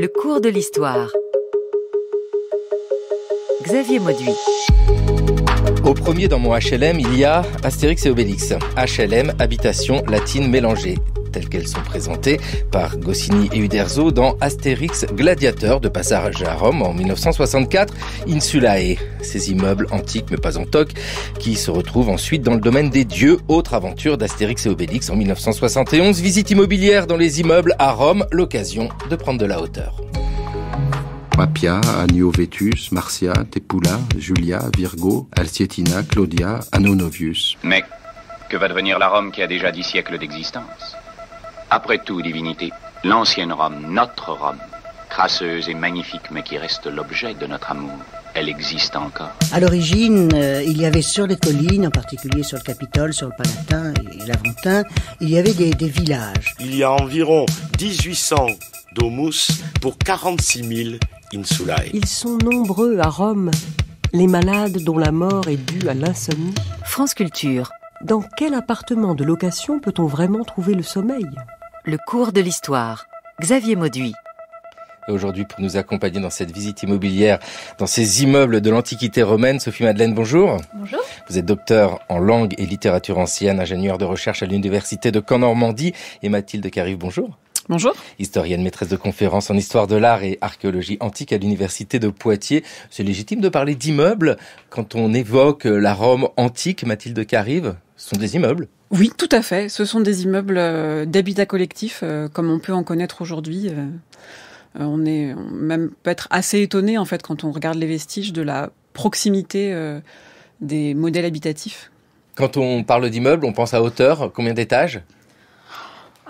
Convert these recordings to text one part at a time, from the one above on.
Le cours de l'histoire. Xavier Mauduit. Au premier dans mon HLM, il y a Astérix et Obélix. HLM, habitation latine mélangée telles qu'elles sont présentées par Goscinny et Uderzo dans Astérix Gladiateur de passage à Rome en 1964, Insulae, ces immeubles antiques mais pas en toc, qui se retrouvent ensuite dans le domaine des dieux, autre aventure d'Astérix et Obélix en 1971, visite immobilière dans les immeubles à Rome, l'occasion de prendre de la hauteur. Papia, Aniovetus, Vetus, Marcia, Tepula, Julia, Virgo, Alcietina, Claudia, Anonovius. Mais que va devenir la Rome qui a déjà dix siècles d'existence après tout, divinité, l'ancienne Rome, notre Rome, crasseuse et magnifique, mais qui reste l'objet de notre amour, elle existe encore. À l'origine, euh, il y avait sur les collines, en particulier sur le Capitole, sur le Palatin et l'Aventin, il y avait des, des, villages. Il y a environ 1800 domus pour 46 000 insulae. Ils sont nombreux à Rome, les malades dont la mort est due à l'insomnie. France Culture. Dans quel appartement de location peut-on vraiment trouver le sommeil le cours de l'histoire. Xavier Mauduit. Aujourd'hui, pour nous accompagner dans cette visite immobilière, dans ces immeubles de l'Antiquité romaine, Sophie Madeleine, bonjour. Bonjour. Vous êtes docteur en langue et littérature ancienne, ingénieur de recherche à l'Université de Caen-Normandie. Et Mathilde Carive, bonjour. Bonjour. Historienne, maîtresse de conférences en histoire de l'art et archéologie antique à l'université de Poitiers. C'est légitime de parler d'immeubles quand on évoque la Rome antique, Mathilde Carive. Ce sont des immeubles. Oui, tout à fait. Ce sont des immeubles euh, d'habitat collectif, euh, comme on peut en connaître aujourd'hui. Euh, on est même peut être assez étonné en fait quand on regarde les vestiges de la proximité des modèles habitatifs. Quand on parle d'immeubles, on pense à hauteur, combien d'étages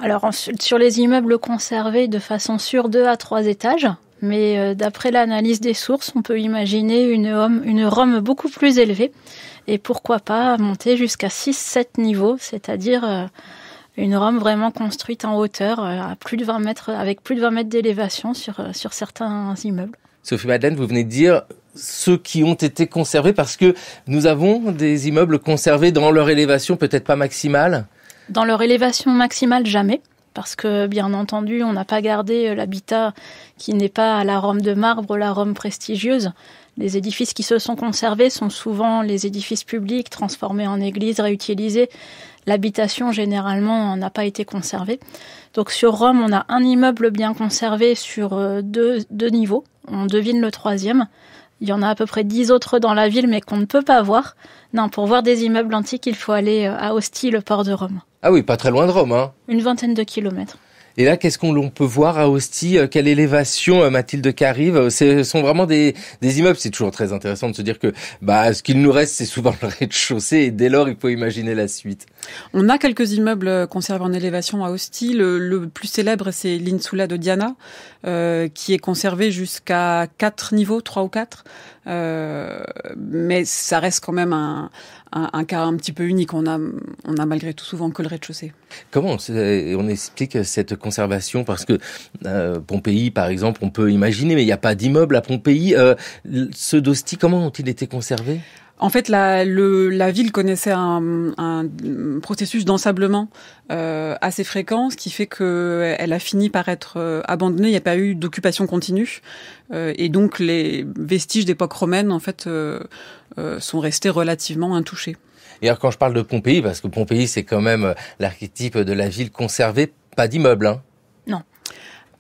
Alors sur les immeubles conservés de façon sûre, deux à trois étages. Mais d'après l'analyse des sources, on peut imaginer une, une Rome beaucoup plus élevée et pourquoi pas monter jusqu'à 6-7 niveaux, c'est-à-dire euh, une Rome vraiment construite en hauteur, euh, à plus de 20 mètres, avec plus de 20 mètres d'élévation sur, euh, sur certains immeubles. Sophie Madeleine, vous venez de dire ceux qui ont été conservés parce que nous avons des immeubles conservés dans leur élévation peut-être pas maximale. Dans leur élévation maximale, jamais parce que bien entendu, on n'a pas gardé l'habitat qui n'est pas la Rome de marbre, la Rome prestigieuse, les édifices qui se sont conservés sont souvent les édifices publics transformés en églises, réutilisés. L'habitation, généralement, n'a pas été conservée. Donc sur Rome, on a un immeuble bien conservé sur euh, deux, niveaux. On devine le troisième. Il y en a à peu près dix autres dans la ville, mais qu'on ne peut pas voir. Non, pour voir des immeubles antiques, il faut aller euh, à Ostie, le port de Rome. Ah oui, pas très loin de Rome, hein. Une vingtaine de kilomètres. Et là, qu'est-ce qu'on peut voir à Ostie euh, Quelle élévation, euh, Mathilde, Carive arrive euh, Ce sont vraiment des, immeubles. C'est toujours très intéressant de se dire que bah, ce qu'il nous reste, c'est souvent le rez-de-chaussée. Et dès lors, il faut imaginer la suite. On a quelques immeubles conservés en élévation à Ostie. Le, plus célèbre, c'est l'Insula de Diana, qui est conservé jusqu'à quatre niveaux, trois ou quatre. Euh, mais ça reste quand même un, un, cas un petit peu unique. On a, on a malgré tout souvent que le rez-de-chaussée. Comment on, explique cette conservation Parce que euh, Pompéi, par exemple, on peut imaginer, mais il n'y a pas d'immeuble à Pompéi. Euh, ce dosti, comment ont-ils été conservés en fait, la, le, la ville connaissait un, processus d'ensablement euh, assez fréquent, ce qui fait qu'elle euh, a fini par être euh, abandonnée. Il n'y a pas eu d'occupation continue, euh, et donc les vestiges d'époque romaine, en fait, euh, euh, sont restés relativement intouchés. Et alors, quand je parle de Pompéi, parce que Pompéi, c'est quand même l'archétype de la ville conservée, pas d'immeuble. Hein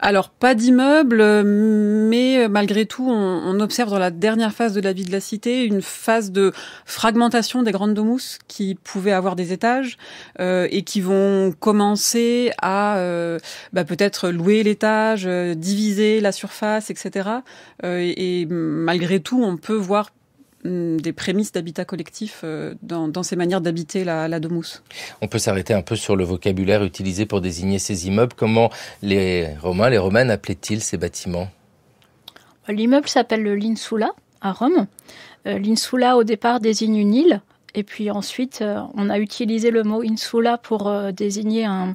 alors pas d'immeuble, mais malgré tout, on, observe dans la dernière phase de la vie de la cité une phase de fragmentation des grandes domus qui pouvaient avoir des étages euh, et qui vont commencer à euh, bah, peut-être louer l'étage, euh, diviser la surface, etc. et, malgré tout, on peut voir Hum, des prémices d'habitat collectif euh, dans, ces manières d'habiter la, la, domus. On peut s'arrêter un peu sur le vocabulaire utilisé pour désigner ces immeubles. Comment les Romains, les Romaines appelaient-ils ces bâtiments euh, L'immeuble s'appelle le l'insula à Rome. Euh, l'insula au départ désigne une île. Et puis ensuite, on a utilisé le mot insula pour désigner un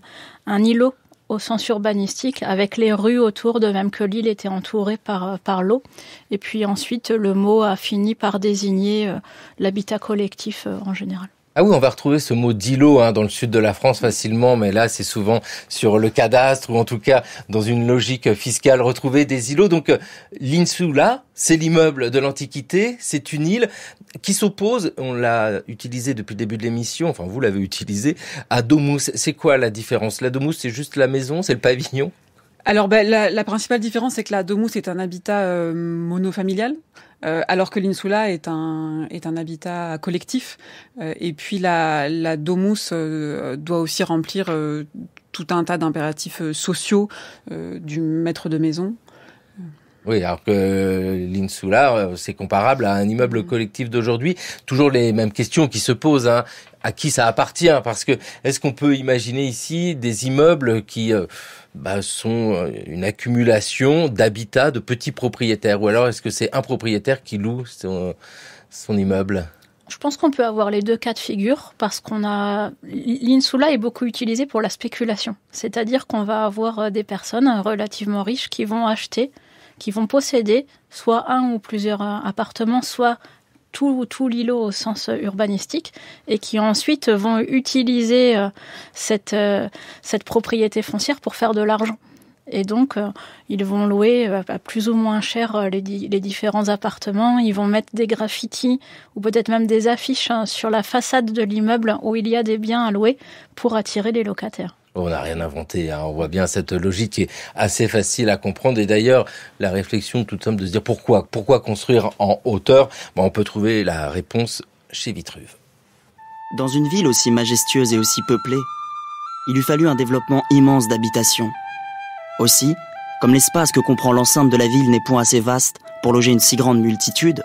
îlot au sens urbanistique, avec les rues autour, de même que l'île était entourée par, par l'eau. Et puis ensuite, le mot a fini par désigner euh, l'habitat collectif euh, en général. Ah oui, on va retrouver ce mot d'îlot hein, dans le sud de la France facilement, mais là c'est souvent sur le cadastre ou en tout cas dans une logique fiscale retrouver des îlots. Donc euh, l'insula, c'est l'immeuble de l'Antiquité, c'est une île qui s'oppose, on l'a utilisé depuis le début de l'émission, enfin vous l'avez utilisé, à domus. C'est quoi la différence La domus c'est juste la maison, c'est le pavillon alors, ben, la, principale différence, c'est que la domus est un habitat euh, monofamilial, euh, alors que l'insula est un, est un habitat collectif. Euh, et puis la, la domus euh, doit aussi remplir tout un tas d'impératifs sociaux du maître de maison oui, alors que l'Insula, euh, c'est comparable à un immeuble mm. collectif d'aujourd'hui. Toujours les mêmes questions qui se posent. Hein. À qui ça appartient Parce que est-ce qu'on peut imaginer ici des immeubles qui euh, bah, sont euh, une accumulation d'habitats de petits propriétaires Ou alors est-ce que c'est un propriétaire qui loue son, son immeuble je pense qu'on peut avoir les deux cas de figure parce qu'on a l'insula est beaucoup utilisée pour la spéculation, c'est-à-dire qu'on va avoir des personnes relativement riches qui vont acheter qui vont posséder soit un ou plusieurs euh, appartements, soit tout, tout l'îlot au sens euh, urbanistique et qui ensuite vont utiliser euh, cette, cette propriété foncière pour faire de l'argent. Et donc, ils vont louer à plus ou moins cher les, les différents appartements. Ils vont mettre des graffitis ou peut-être même des affiches hein, sur la façade de l'immeuble où il y a des biens à louer pour attirer les locataires. On n'a rien inventé. Hein. On voit bien cette logique qui est assez facile à comprendre. Et d'ailleurs, la réflexion tout homme de se dire pourquoi, pourquoi construire en hauteur, ben, on peut trouver la réponse chez Vitruve. Dans une ville aussi majestueuse et aussi peuplée, il eût fallu un développement immense d'habitations. Aussi, comme l'espace que comprend l'enceinte de la ville n'est point assez vaste pour loger une si grande multitude,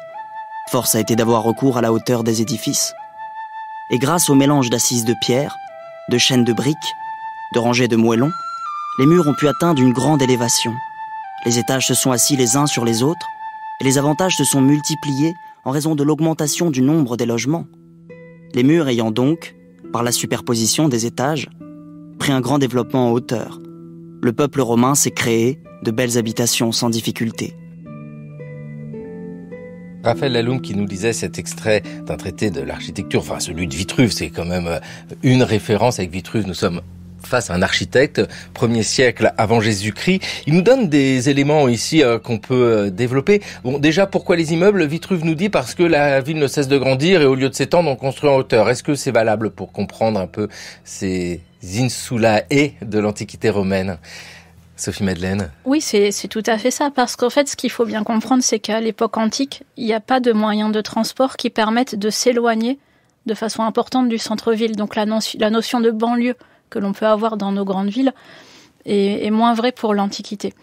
force a été d'avoir recours à la hauteur des édifices. Et grâce au mélange d'assises de pierre, de chaînes de briques de rangées de moellons, les murs ont pu atteindre une grande élévation. Les étages se sont assis les uns sur les autres, et les avantages se sont multipliés en raison de l'augmentation du nombre des logements. Les murs ayant donc, par la superposition des étages, pris un grand développement en hauteur. Le peuple romain s'est créé de belles habitations sans difficulté. Raphaël Laloum qui nous disait cet extrait d'un traité de l'architecture, enfin celui de Vitruve, c'est quand même euh, une référence avec Vitruve, nous sommes face à un architecte, premier siècle avant Jésus-Christ. Il nous donne des éléments ici euh, qu'on peut euh, développer. Bon, déjà, pourquoi les immeubles Vitruve nous dit parce que la ville ne cesse de grandir et au lieu de s'étendre, on construit en hauteur. Est-ce que c'est valable pour comprendre un peu ces insulae de l'Antiquité romaine Sophie Madeleine. Oui, c'est tout à fait ça, parce qu'en fait, ce qu'il faut bien comprendre, c'est qu'à l'époque antique, il n'y a pas de moyens de transport qui permettent de s'éloigner de façon importante du centre-ville. Donc la, notion de banlieue que l'on peut avoir dans nos grandes villes est, moins vrai pour l'Antiquité.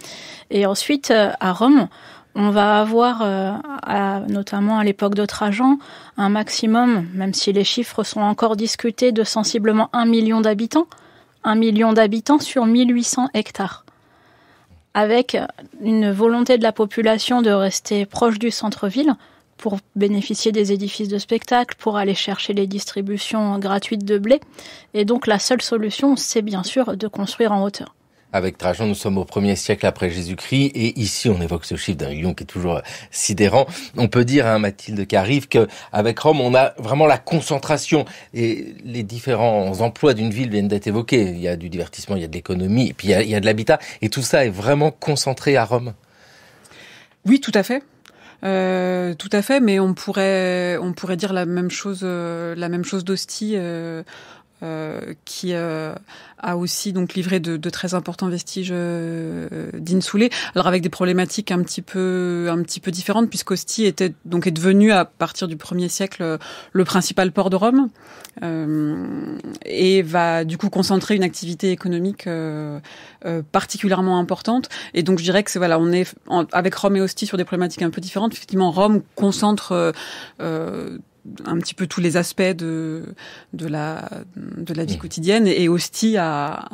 Et ensuite, euh, à Rome, on va avoir, euh, notamment à l'époque de Trajan, un maximum, même si les chiffres sont encore discutés, de sensiblement un million d'habitants. un million d'habitants sur 1800 hectares. Avec une volonté de la population de rester proche du centre-ville, pour bénéficier des édifices de spectacle, pour aller chercher les distributions gratuites de blé. Et donc la seule solution, c'est bien sûr de construire en hauteur. Avec Trajan, nous sommes au 1er siècle après Jésus-Christ et ici on évoque ce chiffre d'un million qui est toujours sidérant. On peut dire à hein, Mathilde Mathilde que, qu'avec Rome, on a vraiment la concentration et les différents emplois d'une ville viennent d'être évoqués. Il y a du divertissement, il y a de l'économie, et puis il y a de l'habitat et tout ça est vraiment concentré à Rome. Oui, tout à fait. Euh, tout à fait, mais on pourrait on pourrait dire la même chose euh, la même chose d'Hostie euh, euh, qui euh, a aussi donc livré de, de très importants vestiges euh, d'Insoulé. Alors avec des problématiques un petit peu un petit peu différentes puisque était donc est devenu à partir du 1er siècle le principal port de Rome et va du coup concentrer une activité économique particulièrement importante. Et donc je dirais que c'est voilà, on est avec Rome et Ostie sur des problématiques un peu différentes. Effectivement, Rome concentre euh, un petit peu tous les aspects de, de, la, de la vie mmh. quotidienne et hostie a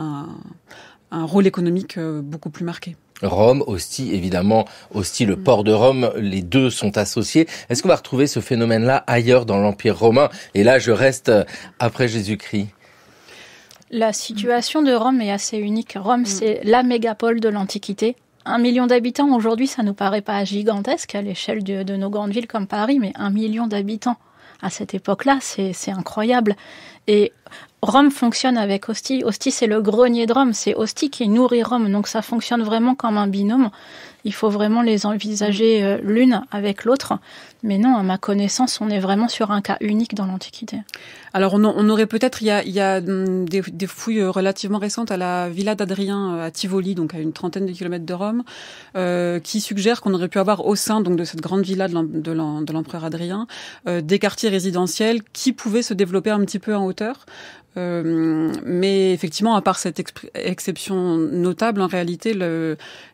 un, rôle économique euh, beaucoup plus marqué. Rome, Ostie, évidemment, Ostie, le mmh. port de Rome, les deux sont associés. Est-ce qu'on va retrouver ce phénomène-là ailleurs dans l'Empire romain Et là, je reste euh, après Jésus-Christ. La situation de Rome est assez unique. Rome, mmh. c'est la mégapole de l'Antiquité. Un million d'habitants, aujourd'hui, ça nous paraît pas gigantesque à l'échelle de nos grandes villes comme Paris, mais un million d'habitants à cette époque-là. C'est incroyable. Et Rome fonctionne avec Hostie. Hostie, c'est le grenier de Rome. C'est Hostie qui nourrit Rome. Donc ça fonctionne vraiment comme un binôme. Il faut vraiment les envisager mm. euh, l'une avec l'autre. Mais non, à ma connaissance, on est vraiment sur un cas unique dans l'Antiquité. Alors, on, aurait peut-être, il y a, mm, des, fouilles euh, relativement récentes à la Villa d'Adrien euh, à Tivoli, donc à une trentaine de kilomètres de Rome, qui suggèrent qu'on aurait pu avoir au sein donc de cette grande villa de l'empereur Adrien des quartiers résidentiels qui pouvaient se développer un petit peu en hauteur. mais effectivement, à part cette exception notable, en réalité,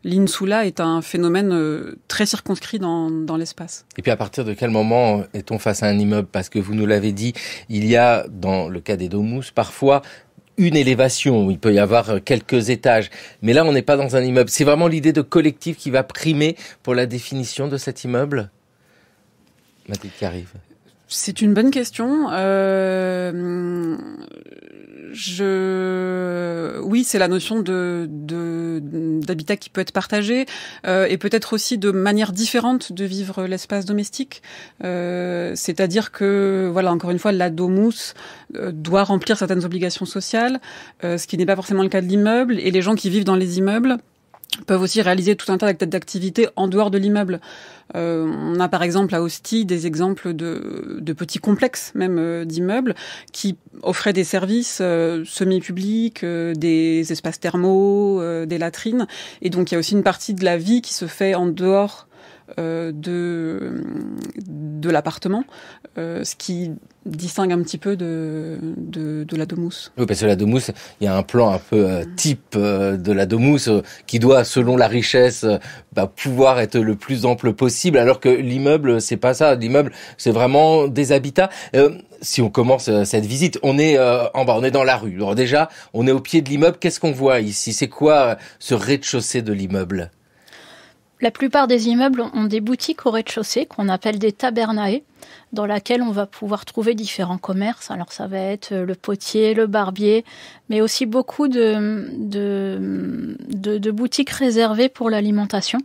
l'insula est un un phénomène euh, très circonscrit dans, dans l'espace. Et puis à partir de quel moment euh, est-on face à un immeuble Parce que vous nous l'avez dit, il y a dans le cas des domus parfois une élévation, il peut y avoir euh, quelques étages, mais là on n'est pas dans un immeuble. C'est vraiment l'idée de collectif qui va primer pour la définition de cet immeuble Mathilde qui arrive. C'est une bonne question. je, oui, c'est la notion de d'habitat qui peut être partagé euh, et peut-être aussi de manière différente de vivre l'espace domestique. Euh, c'est-à-dire que, voilà, encore une fois, la domus euh, doit remplir certaines obligations sociales, ce qui n'est pas forcément le cas de l'immeuble. Et les gens qui vivent dans les immeubles peuvent aussi réaliser tout un tas d'activités en dehors de l'immeuble. Euh, on a par exemple à Hostie des exemples de, petits complexes même euh, d'immeubles qui offraient des services euh, semi-publics, des espaces thermaux, des latrines. Et donc il y a aussi une partie de la vie qui se fait en dehors euh, de, de l'appartement, euh, ce qui distingue un petit peu de, de, de, la domus. Oui, parce que la domus, il y a un plan un peu euh, mm. type de la domus qui doit, selon la richesse, bah, pouvoir être le plus ample possible, alors que l'immeuble, c'est pas ça. L'immeuble, c'est vraiment des habitats. si on commence cette visite, on est en bas, on est dans la rue. Alors déjà, on est au pied de l'immeuble. Qu'est-ce qu'on voit ici C'est quoi ce rez-de-chaussée de l'immeuble la plupart des immeubles ont des boutiques au rez-de-chaussée qu'on appelle des tabernae, dans laquelle on va pouvoir trouver différents commerces. Alors ça va être euh, le potier, le barbier, mais aussi beaucoup de, boutiques réservées pour l'alimentation.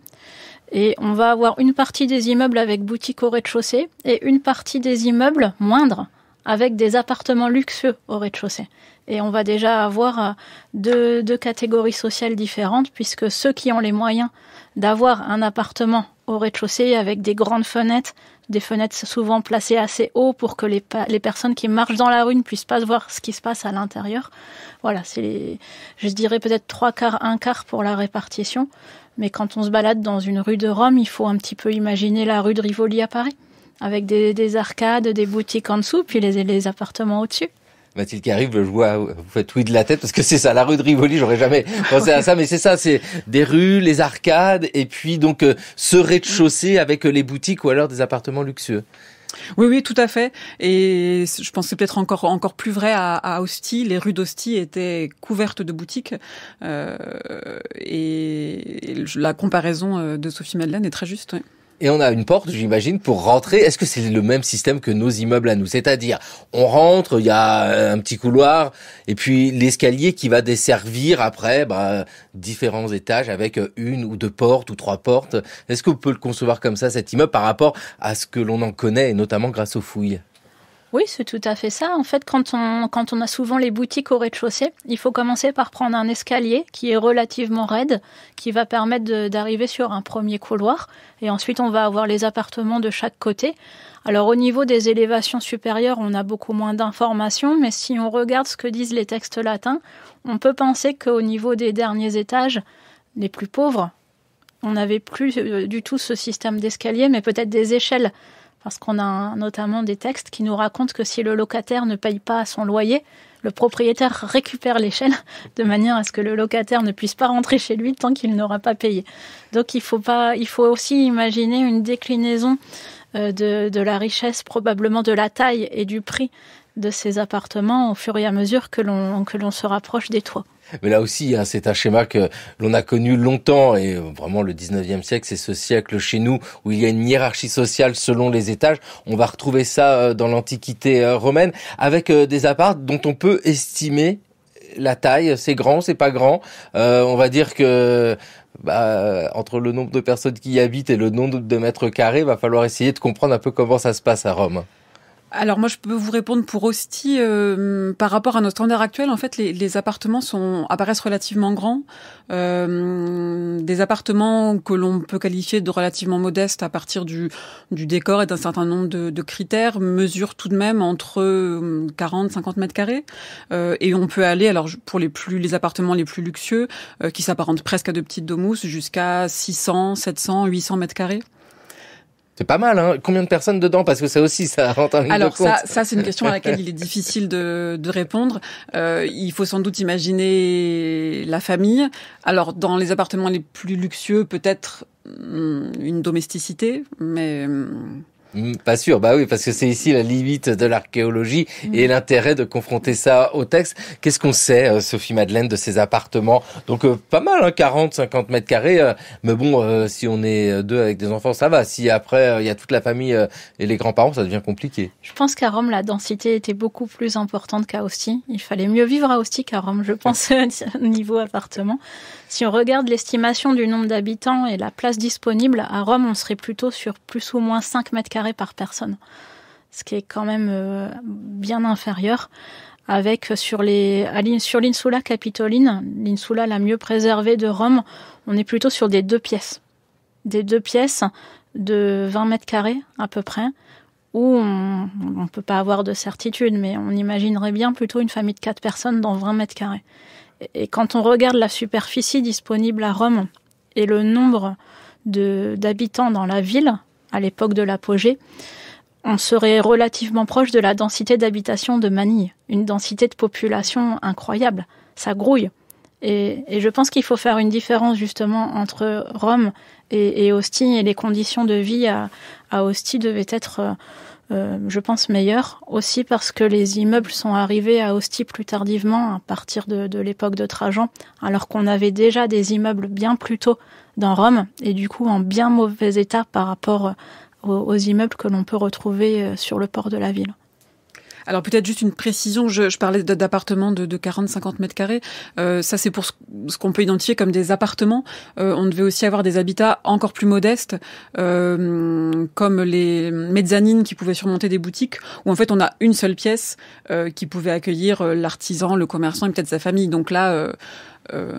Et on va avoir une partie des immeubles avec boutiques au rez-de-chaussée et une partie des immeubles moindres avec des appartements luxueux au rez-de-chaussée. Et on va déjà avoir euh, deux, catégories sociales différentes puisque ceux qui ont les moyens d'avoir un appartement au rez-de-chaussée avec des grandes fenêtres, des fenêtres souvent placées assez haut pour que les, personnes qui marchent dans la rue ne puissent pas voir ce qui se passe à l'intérieur. Voilà, c'est, je dirais peut-être trois quarts, un quart pour la répartition. Mais quand on se balade dans une rue de Rome, il faut un petit peu imaginer la rue de Rivoli à Paris, avec des, arcades, des boutiques en dessous, puis les appartements au-dessus. Mathilde qui arrive, je vois, vous faites oui de la tête parce que c'est ça, la rue de Rivoli, j'aurais jamais pensé à ça, mais c'est ça, c'est des rues, les arcades, et puis donc euh, ce rez-de-chaussée avec euh, les boutiques ou alors des appartements luxueux. Oui, oui, tout à fait. Et je pense que c'est peut-être encore encore plus vrai à, à Hostie. Les rues d'Hostie étaient couvertes de boutiques. Euh, et, la comparaison de Sophie Madeleine est très juste. Oui et on a une porte, j'imagine, pour rentrer. Est-ce que c'est le même système que nos immeubles à nous C'est-à-dire, on rentre, il y a euh, un petit couloir, et puis l'escalier qui va desservir après bah, différents étages avec euh, une ou deux portes ou trois portes. Est-ce qu'on peut le concevoir comme ça, cet immeuble, par rapport à ce que l'on en connaît, et notamment grâce aux fouilles oui, c'est tout à fait ça. En fait, quand on, quand on a souvent les boutiques au rez-de-chaussée, il faut commencer par prendre un escalier qui est relativement raide, qui va permettre d'arriver sur un premier couloir. Et ensuite, on va avoir les appartements de chaque côté. Alors, au niveau des élévations supérieures, on a beaucoup moins d'informations, mais si on regarde ce que disent les textes latins, on peut penser qu'au niveau des derniers étages, les plus pauvres, on n'avait plus euh, du tout ce système d'escalier, mais peut-être des échelles parce qu'on a notamment des textes qui nous racontent que si le locataire ne paye pas son loyer, le propriétaire récupère l'échelle de manière à ce que le locataire ne puisse pas rentrer chez lui tant qu'il n'aura pas payé. Donc il faut, pas, il faut aussi imaginer une déclinaison euh, de, de la richesse, probablement de la taille et du prix de ces appartements au fur et à mesure que l'on se rapproche des toits. Mais là aussi, hein, c'est un schéma que l'on a connu longtemps et vraiment le 19e siècle, c'est ce siècle chez nous où il y a une hiérarchie sociale selon les étages. On va retrouver ça euh, dans l'Antiquité euh, romaine avec euh, des apparts dont on peut estimer la taille, c'est grand, c'est pas grand. on va dire que bah, entre le nombre de personnes qui y habitent et le nombre de mètres carrés, va falloir essayer de comprendre un peu comment ça se passe à Rome alors moi je peux vous répondre pour Osti euh, par rapport à nos standards actuels en fait les, appartements sont apparaissent relativement grands euh, des appartements que l'on peut qualifier de relativement modestes à partir du, décor et d'un certain nombre de, critères mesurent tout de même entre 40 euh, 50 mètres carrés et on peut aller alors pour les plus les appartements les plus luxueux qui s'apparentent presque à de petites domus jusqu'à 600 700 800 mètres carrés c'est pas mal, hein Combien de personnes dedans Parce que ça aussi, ça rentre en ligne Alors, ça, ça c'est une question à laquelle il est difficile de, de répondre. Euh, il faut sans doute imaginer la famille. Alors, dans les appartements les plus luxueux, peut-être hmm, une domesticité, mais... Hmm, Mm, pas sûr, bah oui, parce que c'est ici la limite de l'archéologie mm. et l'intérêt de confronter ça au texte. Qu'est-ce qu'on sait, euh, Sophie Madeleine, de ces appartements Donc euh, pas mal, hein, 40, 50 mètres carrés. Euh, mais bon, si on est deux avec des enfants, ça va. Si après il y a toute la famille et les grands-parents, ça devient compliqué. Je pense qu'à Rome, la densité était beaucoup plus importante qu'à Ostie. Il fallait mieux vivre à Ostie qu'à Rome, je pense, niveau appartement. Si on regarde l'estimation du nombre d'habitants et la place disponible, à Rome, on serait plutôt sur plus ou moins 5 mètres carrés par personne, ce qui est quand même euh, bien inférieur. Avec euh, sur sur l'insula capitoline, l'insula la mieux préservée de Rome, on est plutôt sur des deux pièces, des deux pièces de 20 mètres carrés à peu près, où on ne peut pas avoir de certitude, mais on imaginerait bien plutôt une famille de quatre personnes dans 20 mètres carrés. Et quand on regarde la superficie disponible à Rome et le nombre d'habitants dans la ville à l'époque de l'apogée, on serait relativement proche de la densité d'habitation de Manille, une densité de population incroyable. Ça grouille. Et, je pense qu'il faut faire une différence justement entre Rome et, et Ostie et les conditions de vie à, à Ostie devaient être... Euh, euh, je pense, meilleur Aussi parce que les immeubles sont arrivés à Ostie plus tardivement, à partir de, l'époque de Trajan, alors qu'on avait déjà des immeubles bien plus tôt dans Rome, et du coup en bien mauvais état par rapport euh, aux immeubles que l'on peut retrouver euh, sur le port de la ville. Alors peut-être juste une précision, je, parlais d'appartements de, de 40-50 mètres carrés, euh, ça c'est pour ce, qu'on peut identifier comme des appartements. Euh, on devait aussi avoir des habitats encore plus modestes, euh, comme les mezzanines qui pouvaient surmonter des boutiques, où en fait on a une seule pièce qui pouvait accueillir l'artisan, le commerçant et peut-être sa famille. Donc là, euh,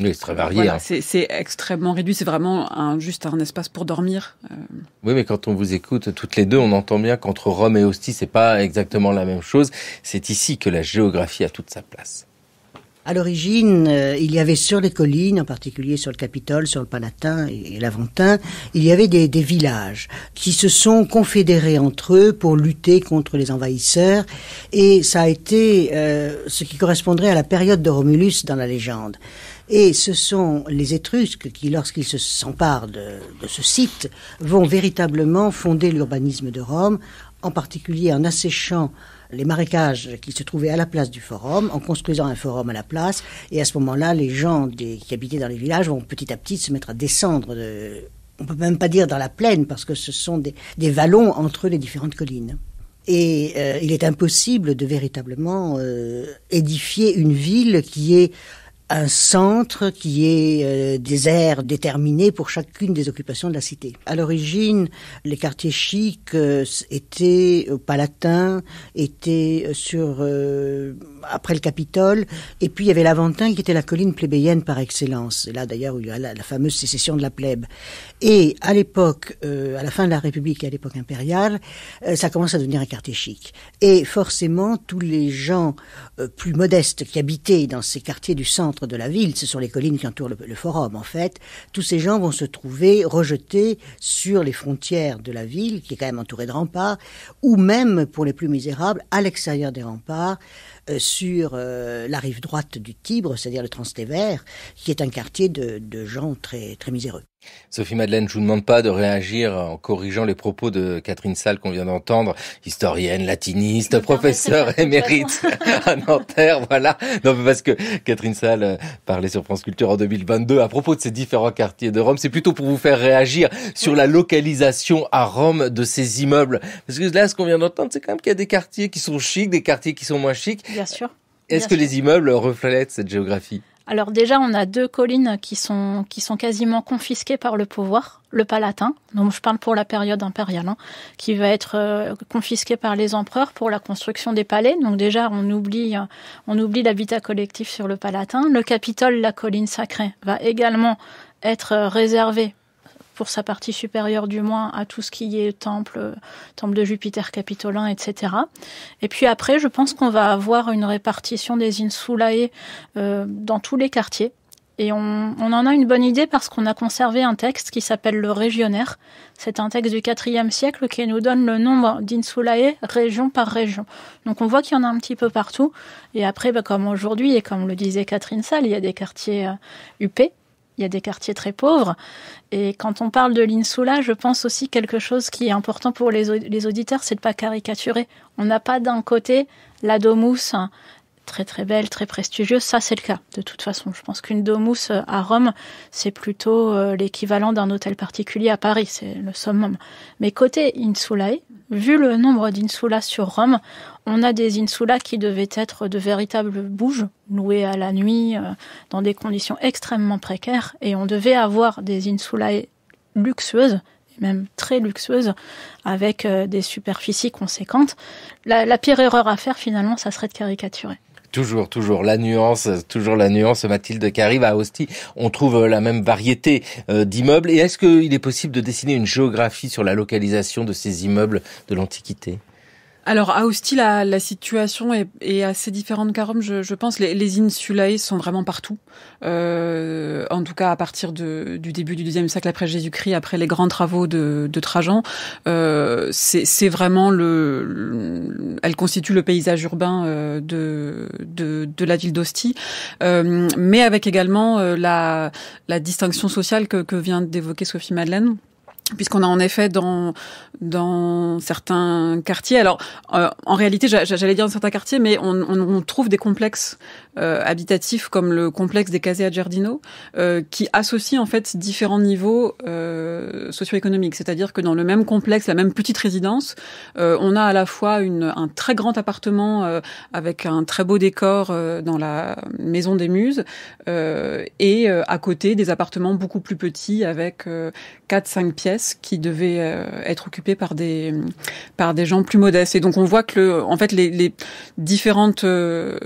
oui, hein. c'est extrêmement réduit. C'est vraiment juste un espace pour dormir. Euh. Oui, mais quand on vous écoute toutes les deux, on entend bien qu'entre Rome et Hostie c'est pas exactement la même chose. C'est ici que la géographie a toute sa place. À l'origine, euh, il y avait sur les collines, en particulier sur le Capitole, sur le Palatin et, l'Aventin, il y avait des, villages qui se sont confédérés entre eux pour lutter contre les envahisseurs, et ça a été euh, ce qui correspondrait à la période de Romulus dans la légende. Et ce sont les Étrusques qui, lorsqu'ils s'emparent de, de ce site, vont véritablement fonder l'urbanisme de Rome, en particulier en asséchant les marécages qui se trouvaient à la place du forum, en construisant un forum à la place. Et à ce moment-là, les gens qui habitaient dans les villages vont petit à petit se mettre à descendre. on ne peut même pas dire dans la plaine, parce que ce sont des, des vallons entre les différentes collines. Et euh, il est impossible de véritablement euh, édifier une ville qui est un centre qui est euh, des aires déterminées pour chacune des occupations de la cité. À l'origine, les quartiers chics euh, étaient au euh, Palatin, étaient sur après le Capitole, et puis il y avait l'Aventin qui était la colline plébéienne par excellence. C'est là d'ailleurs il y a la, la, fameuse sécession de la plèbe. Et à l'époque, à la fin de la République et à l'époque impériale, ça commence à devenir un quartier chic. Et forcément, tous les gens plus modestes qui habitaient dans ces quartiers du centre de la ville, ce sont les collines qui entourent le, forum en fait, tous ces gens vont se trouver rejetés sur les frontières de la ville, qui est quand même entourée de remparts, ou même pour les plus misérables, à l'extérieur des remparts, euh, sur euh, la rive droite du Tibre, c'est-à-dire le Transtévère, qui est un quartier de, de gens très, très miséreux. Sophie Madeleine, je vous demande pas de réagir en corrigeant les propos de Catherine Salle qu'on vient d'entendre, historienne, latiniste, professeur émérite à Nanterre, voilà. Non, mais parce que Catherine Salle euh, parlait sur France Culture en 2022 à propos de ces différents quartiers de Rome, c'est plutôt pour vous faire réagir sur la localisation à Rome de ces immeubles. Parce que là, ce qu'on vient d'entendre, c'est quand même qu'il y a des quartiers qui sont chics, des quartiers qui sont moins chics. Bien sûr. Est-ce que les immeubles reflètent cette géographie alors déjà, on a deux collines qui sont, qui sont quasiment confisquées par le pouvoir, le Palatin, donc je parle pour la période impériale, hein, qui va être euh, confisquée par les empereurs pour la construction des palais. Donc déjà, on oublie, euh, on oublie l'habitat collectif sur le Palatin. Le Capitole, la colline sacrée, va également être euh, réservée pour sa partie supérieure du moins, à tout ce qui est temple, temple de Jupiter capitolin, etc. Et puis après, je pense qu'on va avoir une répartition des insulae euh, dans tous les quartiers. Et on, on, en a une bonne idée parce qu'on a conservé un texte qui s'appelle le Régionnaire. C'est un texte du IVe siècle qui nous donne le nombre d'insulae région par région. Donc on voit qu'il y en a un petit peu partout. Et après, bah, comme aujourd'hui et comme le disait Catherine Salle, il y a des quartiers euh, il y a des quartiers très pauvres. Et quand on parle de l'Insula, je pense aussi quelque chose qui est important pour les, auditeurs, c'est de pas caricaturer. On n'a pas d'un côté la domus, hein, très très belle, très prestigieuse, ça c'est le cas de toute façon. Je pense qu'une domus euh, à Rome, c'est plutôt euh, l'équivalent d'un hôtel particulier à Paris, c'est le summum. Mais côté insulae, vu le nombre d'insulas sur Rome, on a des insulas qui devaient être de véritables bouges, louées à la nuit, euh, dans des conditions extrêmement précaires, et on devait avoir des insulas luxueuses même très luxueuses, avec euh, des superficies conséquentes. La, la, pire erreur à faire, finalement, ça serait de caricaturer. Toujours, toujours la nuance, toujours la nuance. Mathilde Carive à Ostie, on trouve euh, la même variété euh, d'immeubles. Et est-ce qu'il est possible de dessiner une géographie sur la localisation de ces immeubles de l'Antiquité alors à ah, Ostie, la, la situation est, est, assez différente qu'à Rome, je, je pense. Les, les, insulae sont vraiment partout. Euh, en tout cas, à partir de, du début du deuxième siècle après Jésus-Christ, après les grands travaux de, de Trajan, euh, c'est vraiment le, Elle constitue le paysage urbain euh, de, de, de la ville d'Ostie, euh, mais avec également euh, la, la distinction sociale que, que vient d'évoquer Sophie Madeleine puisqu'on a en effet dans dans certains quartiers. Alors, euh, en réalité, j'allais dire dans certains quartiers, mais on, trouve des complexes euh, habitatifs comme le complexe des Casés à Giardino, euh, qui associe en fait différents niveaux socio-économiques. C'est-à-dire que dans le même complexe, la même petite résidence, on a à la fois un très grand appartement avec un très beau décor dans la maison des Muses, et à côté des appartements beaucoup plus petits avec quatre 4-5 pièces qui devait euh, être occupée par des gens plus modestes. Et donc on voit que en fait les différentes euh,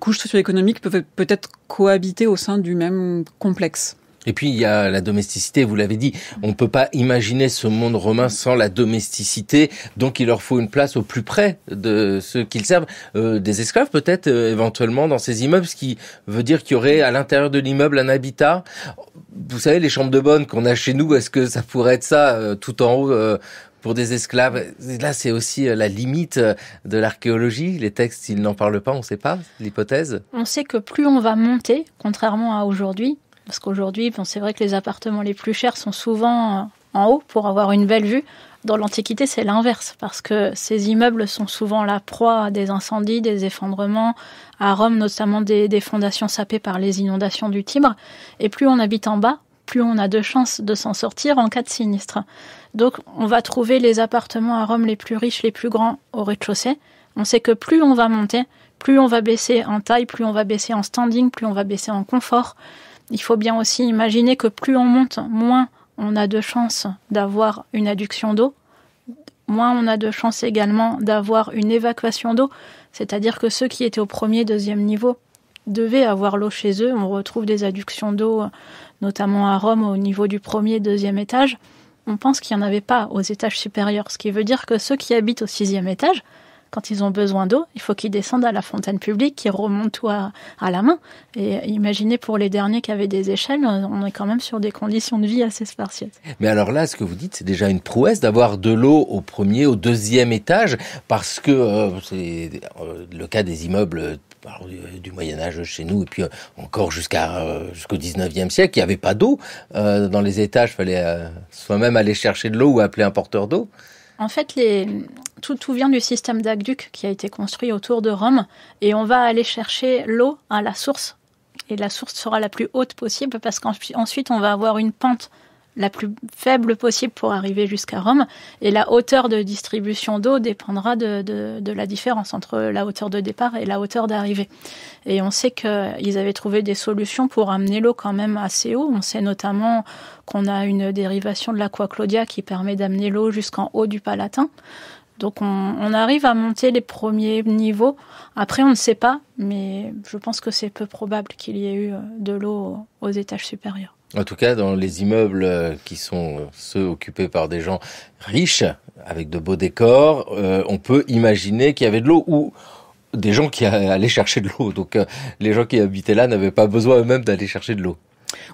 couches socio-économiques peuvent peut-être cohabiter au sein du même complexe. Et puis il y a la domesticité, vous l'avez dit, on ne peut pas imaginer ce monde romain sans la domesticité, donc il leur faut une place au plus près de ceux qu'ils servent, euh, des esclaves peut-être euh, éventuellement dans ces immeubles, ce qui veut dire qu'il y aurait à l'intérieur de l'immeuble un habitat. Vous savez, les chambres de bonne qu'on a chez nous, est-ce que ça pourrait être ça euh, tout en haut euh, pour des esclaves. Là, c'est aussi la limite de l'archéologie. Les textes, ils n'en parlent pas, on ne sait pas l'hypothèse. On sait que plus on va monter, contrairement à aujourd'hui, parce qu'aujourd'hui, bon, c'est vrai que les appartements les plus chers sont souvent euh, en haut pour avoir une belle vue. Dans l'Antiquité, c'est l'inverse, parce que ces immeubles sont souvent la proie des incendies, des effondrements, à Rome notamment des, des fondations sapées par les inondations du Tibre. Et plus on habite en bas, plus on a de chances de s'en sortir en cas de sinistre. Donc on va trouver les appartements à Rome les plus riches, les plus grands au rez-de-chaussée. On sait que plus on va monter, plus on va baisser en taille, plus on va baisser en standing, plus on va baisser en confort il faut bien aussi imaginer que plus on monte, moins on a de chances d'avoir une adduction d'eau, moins on a de chances également d'avoir une évacuation d'eau, c'est-à-dire que ceux qui étaient au premier, deuxième niveau devaient avoir l'eau chez eux. On retrouve des adductions d'eau, notamment à Rome, au niveau du premier, deuxième étage. On pense qu'il n'y en avait pas aux étages supérieurs, ce qui veut dire que ceux qui habitent au sixième étage, quand ils ont besoin d'eau, il faut qu'ils descendent à la fontaine publique, qu'ils remontent tout à, la main. Et imaginez pour les derniers qui avaient des échelles, on est quand même sur des conditions de vie assez spartiates. Mais alors là, ce que vous dites, c'est déjà une prouesse d'avoir de l'eau au premier, au deuxième étage, parce que euh, c'est euh, le cas des immeubles euh, du, Moyen Âge chez nous et puis encore jusqu'à jusqu'au 19e siècle, il n'y avait pas d'eau dans les étages, Il fallait soi-même aller chercher de l'eau ou appeler un porteur d'eau. En fait, tout, tout, vient du système d'aqueduc qui a été construit autour de Rome et on va aller chercher l'eau à la source. Et la source sera la plus haute possible parce qu'ensuite on va avoir une pente la plus faible possible pour arriver jusqu'à Rome. Et la hauteur de distribution d'eau dépendra de, la différence entre la hauteur de départ et la hauteur d'arrivée. Et on sait qu'ils avaient trouvé des solutions pour amener l'eau quand même assez haut. On sait notamment qu'on a une dérivation de l'Aqua Claudia qui permet d'amener l'eau jusqu'en haut du Palatin. Donc on, arrive à monter les premiers niveaux. Après, on ne sait pas, mais je pense que c'est peu probable qu'il y ait eu de l'eau aux étages supérieurs. En tout cas, dans les immeubles euh, qui sont euh, ceux occupés par des gens riches, avec de beaux décors, euh, on peut imaginer qu'il y avait de l'eau ou des gens qui allaient chercher de l'eau. Donc les gens qui habitaient là n'avaient pas besoin eux-mêmes d'aller chercher de l'eau.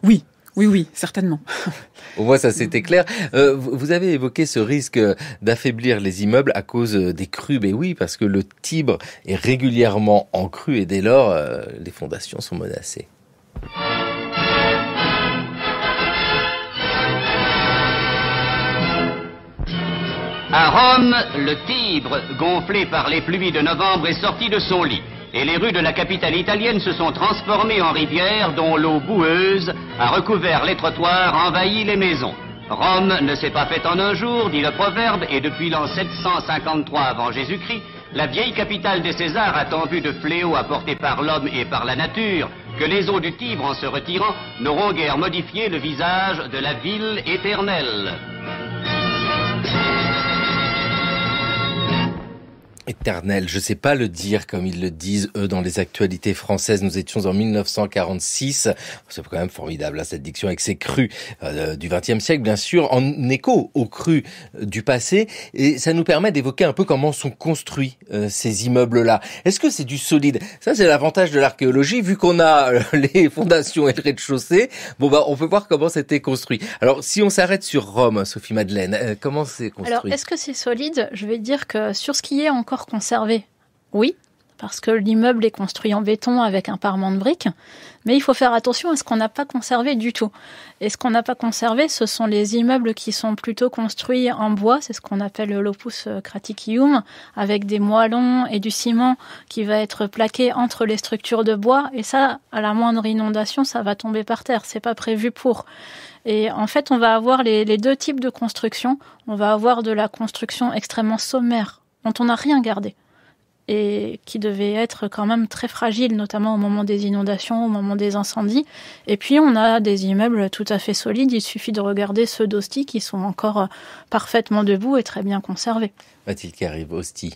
Oui, oui, oui, certainement. Au moins, ça c'était clair. vous avez évoqué ce risque d'affaiblir les immeubles à cause des crues. Mais ben oui, parce que le Tibre est régulièrement en crue et dès lors, les fondations sont menacées. À Rome, le Tibre, gonflé par les pluies de novembre, est sorti de son lit. Et les rues de la capitale italienne se sont transformées en rivières dont l'eau boueuse a recouvert les trottoirs, envahi les maisons. Rome ne s'est pas faite en un jour, dit le proverbe, et depuis l'an 753 avant Jésus-Christ, la vieille capitale des Césars a tant vu de fléaux apportés par l'homme et par la nature que les eaux du Tibre, en se retirant, n'auront guère modifié le visage de la ville éternelle. éternel. Je sais pas le dire comme ils le disent eux dans les actualités françaises. Nous étions en 1946. C'est quand même formidable hein, cette diction avec ces crues euh, du du XXe siècle, bien sûr, en écho aux crues euh, du passé. Et ça nous permet d'évoquer un peu comment sont construits euh, ces immeubles-là. Est-ce que c'est du solide Ça, c'est l'avantage de l'archéologie, vu qu'on a les fondations et le rez-de-chaussée. Bon bah, on peut voir comment c'était construit. Alors, si on s'arrête sur Rome, Sophie Madeleine, comment c'est construit Alors, est-ce que c'est solide Je vais dire que sur ce qui est encore conserver conservé Oui, parce que l'immeuble est construit en béton avec un parement de briques, mais il faut faire attention à ce qu'on n'a pas conservé du tout. Et ce qu'on n'a pas conservé, ce sont les immeubles qui sont plutôt construits en bois, c'est ce qu'on appelle l'opus craticium, avec des moellons et du ciment qui va être plaqué entre les structures de bois, et ça, à la moindre inondation, ça va tomber par terre, c'est pas prévu pour. Et en fait, on va avoir les, les deux types de construction. On va avoir de la construction extrêmement sommaire, dont on n'a rien gardé et qui devait être quand même très fragile, notamment au moment des inondations, au moment des incendies. Et puis on a des immeubles tout à fait solides, il suffit de regarder ceux d'Hostie qui sont encore euh, parfaitement debout et très bien conservés. Mathilde arrive, Hostie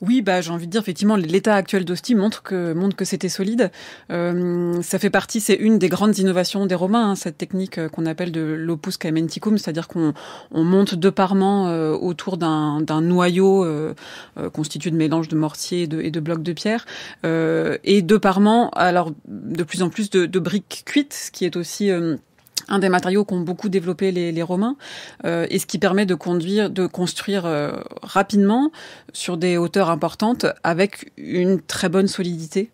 oui, bah, j'ai envie de dire, effectivement, l'état actuel d'Hostie montre que, montre que c'était solide. Euh, ça fait partie, c'est une des grandes innovations des Romains, hein, cette technique euh, qu'on appelle de l'opus caementicum, c'est-à-dire qu'on on monte deux parements euh, autour d'un noyau constitué de mélange de mortier et de, blocs de pierre, et deux parements, alors de plus en plus de, de briques cuites, ce qui est aussi un des matériaux qu'ont beaucoup développé les, Romains, euh, et ce qui permet de conduire, de construire euh, rapidement sur des hauteurs importantes avec une très bonne solidité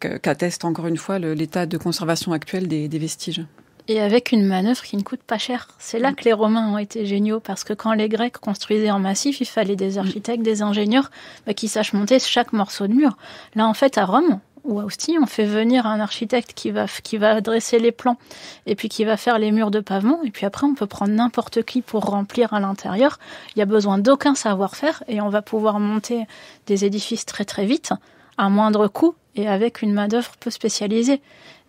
qu'atteste encore une fois l'état de conservation actuel des, vestiges. Et avec une manœuvre qui ne coûte pas cher. C'est là mm. que les Romains ont été géniaux, parce que quand les Grecs construisaient en massif, il fallait des mm. architectes, des ingénieurs bah, qui sachent monter chaque morceau de mur. Là, en fait, à Rome, ou à on fait venir un architecte qui va, qui va dresser les plans et puis qui va faire les murs de pavement. Et puis après, on peut prendre n'importe qui pour remplir à l'intérieur. Il n'y a besoin d'aucun savoir-faire et on va pouvoir monter des édifices très très vite, à moindre coût et avec une main-d'œuvre peu spécialisée.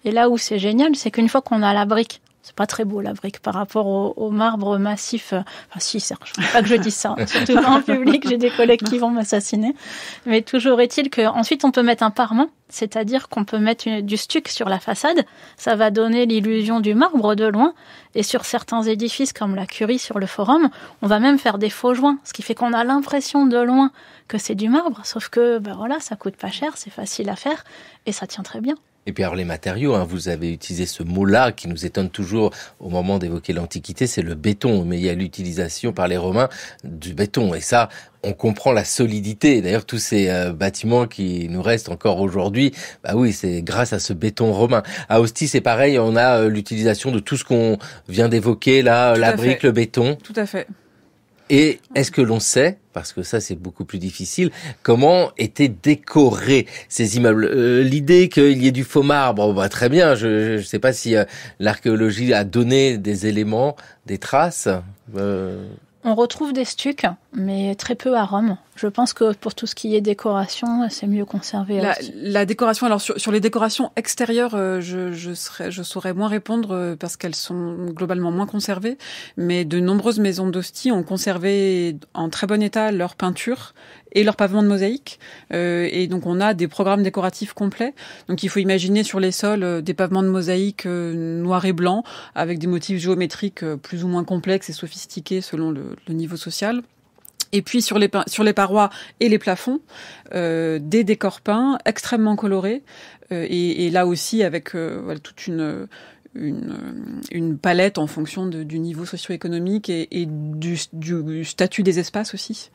Et là où c'est génial, c'est qu'une fois qu'on a la brique, c'est pas très beau la brique par rapport au, marbre massif. Enfin, si, Serge, pas que je dise ça. Hein. Surtout en public, j'ai des collègues qui vont m'assassiner. Mais toujours est-il qu'ensuite, on peut mettre un parement, c'est-à-dire qu'on peut mettre du stuc sur la façade. Ça va donner l'illusion du marbre de loin. Et sur certains édifices, comme la Curie sur le Forum, on va même faire des faux joints, ce qui fait qu'on a l'impression de loin que c'est du marbre, sauf que, ben voilà, ça coûte pas cher, c'est facile à faire et ça tient très bien. Et puis alors les matériaux, hein, vous avez utilisé ce mot-là qui nous étonne toujours au moment d'évoquer l'Antiquité, c'est le béton. Mais il y a l'utilisation par les Romains du béton. Et ça, on comprend la solidité. D'ailleurs, tous ces euh, bâtiments qui nous restent encore aujourd'hui, bah oui, c'est grâce à ce béton romain. À Ostie, c'est pareil, on a euh, l'utilisation de tout ce qu'on vient d'évoquer là, la brique, le béton. Tout à fait. Et est-ce que l'on sait, parce que ça c'est beaucoup plus difficile, comment étaient décorés ces immeubles euh, L'idée qu'il y ait du faux marbre, bah, très bien, je ne sais pas si euh, l'archéologie a donné des éléments, des traces. Euh. On retrouve des stucs, mais très peu à Rome je pense que pour tout ce qui est décoration, c'est mieux conservé. La, décoration, alors sur, les décorations extérieures, euh, je, je, saurais moins répondre euh, parce qu'elles sont globalement moins conservées. Mais de nombreuses maisons d'hostie ont conservé en très bon état leur peinture et leurs pavements de mosaïque. Euh, et donc on a des programmes décoratifs complets. Donc il faut imaginer sur les sols des pavements de mosaïque noir et blanc avec des motifs géométriques plus ou moins complexes et sophistiqués selon le, le niveau social. Et puis sur les, parois et les plafonds, euh, des décors peints extrêmement colorés. Euh, et, là aussi avec euh, toute une, palette en fonction du niveau socio-économique et, du, statut des espaces aussi.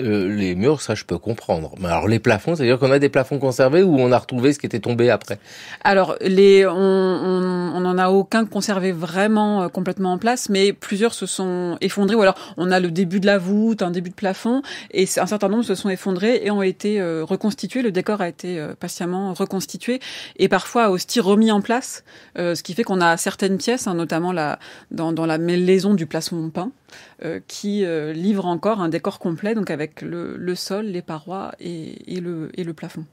Euh, les murs, ça je peux comprendre. Mais alors les plafonds, c'est-à-dire qu'on a des plafonds conservés ou on a retrouvé ce qui était tombé après Alors les, on n'en a aucun conservé vraiment euh, complètement en place, mais plusieurs se sont effondrés. Ou alors on a le début de la voûte, un début de plafond, et un certain nombre se sont effondrés et ont été euh, reconstitués. Le décor a été patiemment reconstitué et parfois aussi remis en place, ce qui fait qu'on a certaines pièces, hein, notamment la, dans, dans la maison du plafond peint euh, qui euh, livrent livre encore un décor complet, donc avec le, sol, les parois et, le, le plafond.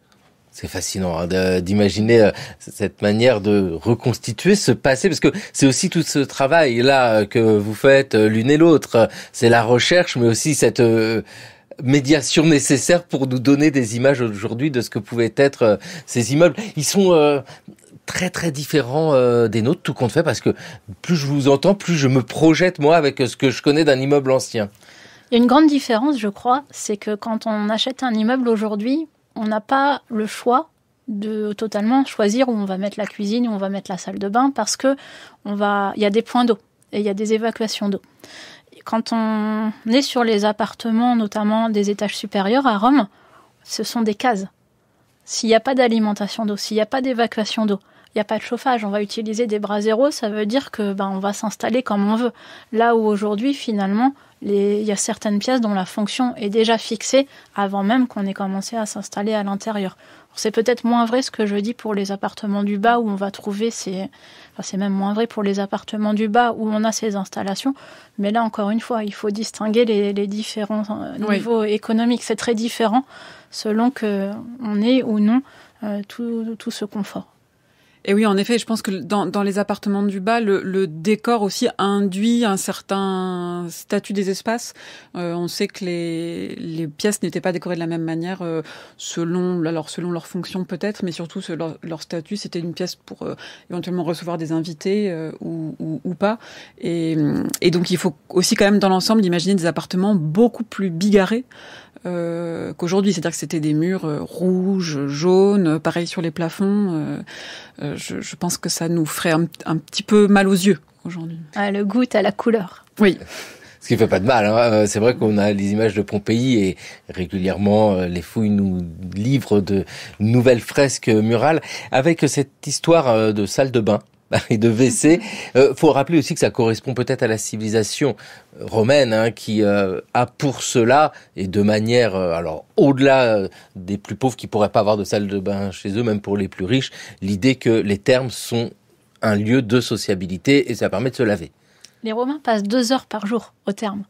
C'est fascinant hein, d'imaginer euh, cette manière de reconstituer ce passé, parce que c'est aussi tout ce travail là que vous faites l'une et l'autre. C'est la recherche, mais aussi cette médiation nécessaire pour nous donner des images aujourd'hui de ce que pouvaient être ces immeubles. Ils sont très très différent euh, des nôtres, tout compte fait, parce que plus je vous entends, plus je me projette moi avec euh, ce que je connais d'un immeuble ancien. Il y a une grande différence, je crois, c'est que quand on achète un immeuble aujourd'hui, on n'a pas le choix de totalement choisir où on va mettre la cuisine, où on va mettre la salle de bain, parce que on va, il y a des points d'eau et il y a des évacuations d'eau. Quand on est sur les appartements, notamment des étages supérieurs à Rome, ce sont des cases. S'il n'y a pas d'alimentation d'eau, s'il n'y a pas d'évacuation d'eau, il n'y a pas de chauffage, on va utiliser des bras zéro, ça veut dire que ben, on va s'installer comme on veut. Là où aujourd'hui, finalement, il y a certaines pièces dont la fonction est déjà fixée avant même qu'on ait commencé à s'installer à l'intérieur. C'est peut-être moins vrai ce que je dis pour les appartements du bas où on va trouver ces... c'est même moins vrai pour les appartements du bas où on a ces installations. Mais là, encore une fois, il faut distinguer les, différents euh, niveaux économiques. C'est très différent selon qu'on ait ou non euh, tout, tout ce confort. Et oui, en effet, je pense que dans, dans les appartements du bas, le, décor aussi induit un certain statut des espaces. Euh, on sait que les, les pièces n'étaient pas décorées de la même manière euh, selon, alors selon leur fonction peut-être, mais surtout selon leur, statut. C'était une pièce pour euh, éventuellement recevoir des invités ou, ou, pas. Et, et donc il faut aussi quand même dans l'ensemble imaginer des appartements beaucoup plus bigarrés euh, qu'aujourd'hui. C'est-à-dire que c'était des murs euh, rouges, jaunes, euh, pareil sur les plafonds. Euh, je, pense que ça nous ferait un, petit peu mal aux yeux aujourd'hui. Ah, le goût à la couleur. Oui. Ce qui fait pas de mal. Hein. C'est vrai qu'on a les images de Pompéi et régulièrement les fouilles nous livrent de nouvelles fresques murales avec cette histoire de salle de bain et de WC. Euh, faut rappeler aussi que ça correspond peut-être à la civilisation euh, romaine hein, qui euh, a pour cela et de manière alors au-delà des plus pauvres qui pourraient pas avoir de salle de bain chez eux, même pour les plus riches, l'idée que les thermes sont un lieu de sociabilité et ça permet de se laver. Les Romains passent deux heures par jour au thermes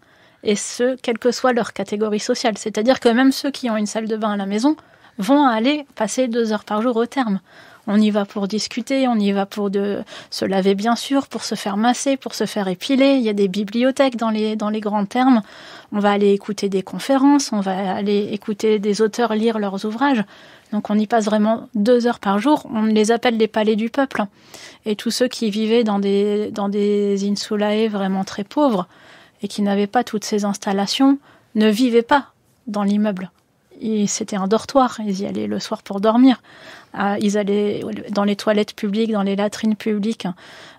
et ce, quelle que soit leur catégorie sociale. C'est-à-dire que même ceux qui ont une salle de bain à la maison vont aller passer deux heures par jour au thermes. On y va pour discuter, on y va pour se laver bien sûr, pour se faire masser, pour se faire épiler. Il y a des bibliothèques dans les, grands termes. On va aller écouter des conférences, on va aller écouter des auteurs lire leurs ouvrages. Donc on y passe vraiment deux heures par jour. On les appelle les palais du peuple. Et tous ceux qui vivaient dans des, dans des insulae vraiment très pauvres et qui n'avaient pas toutes ces installations ne vivaient pas dans l'immeuble. C'était un dortoir, ils y allaient le soir pour dormir. Ah, ils allaient dans les toilettes publiques, dans les latrines publiques hein,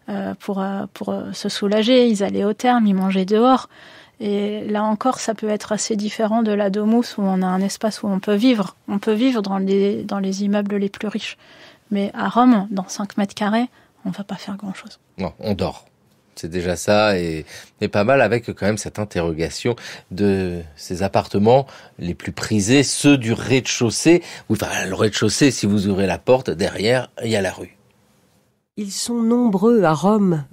euh, pour, euh, pour euh, se soulager, ils allaient au terme, ils mangeaient dehors. Et là encore, ça peut être assez différent de la domus où on a un espace où on peut vivre. On peut vivre dans les, dans les immeubles les plus riches. Mais à Rome, dans 5 mètres carrés, on ne va pas faire grand-chose. on dort. C'est déjà ça et, pas mal avec quand même cette interrogation de ces appartements les plus prisés, ceux du rez-de-chaussée. Enfin, le rez-de-chaussée, si vous ouvrez la porte, derrière, il y a la rue. Ils sont nombreux à Rome,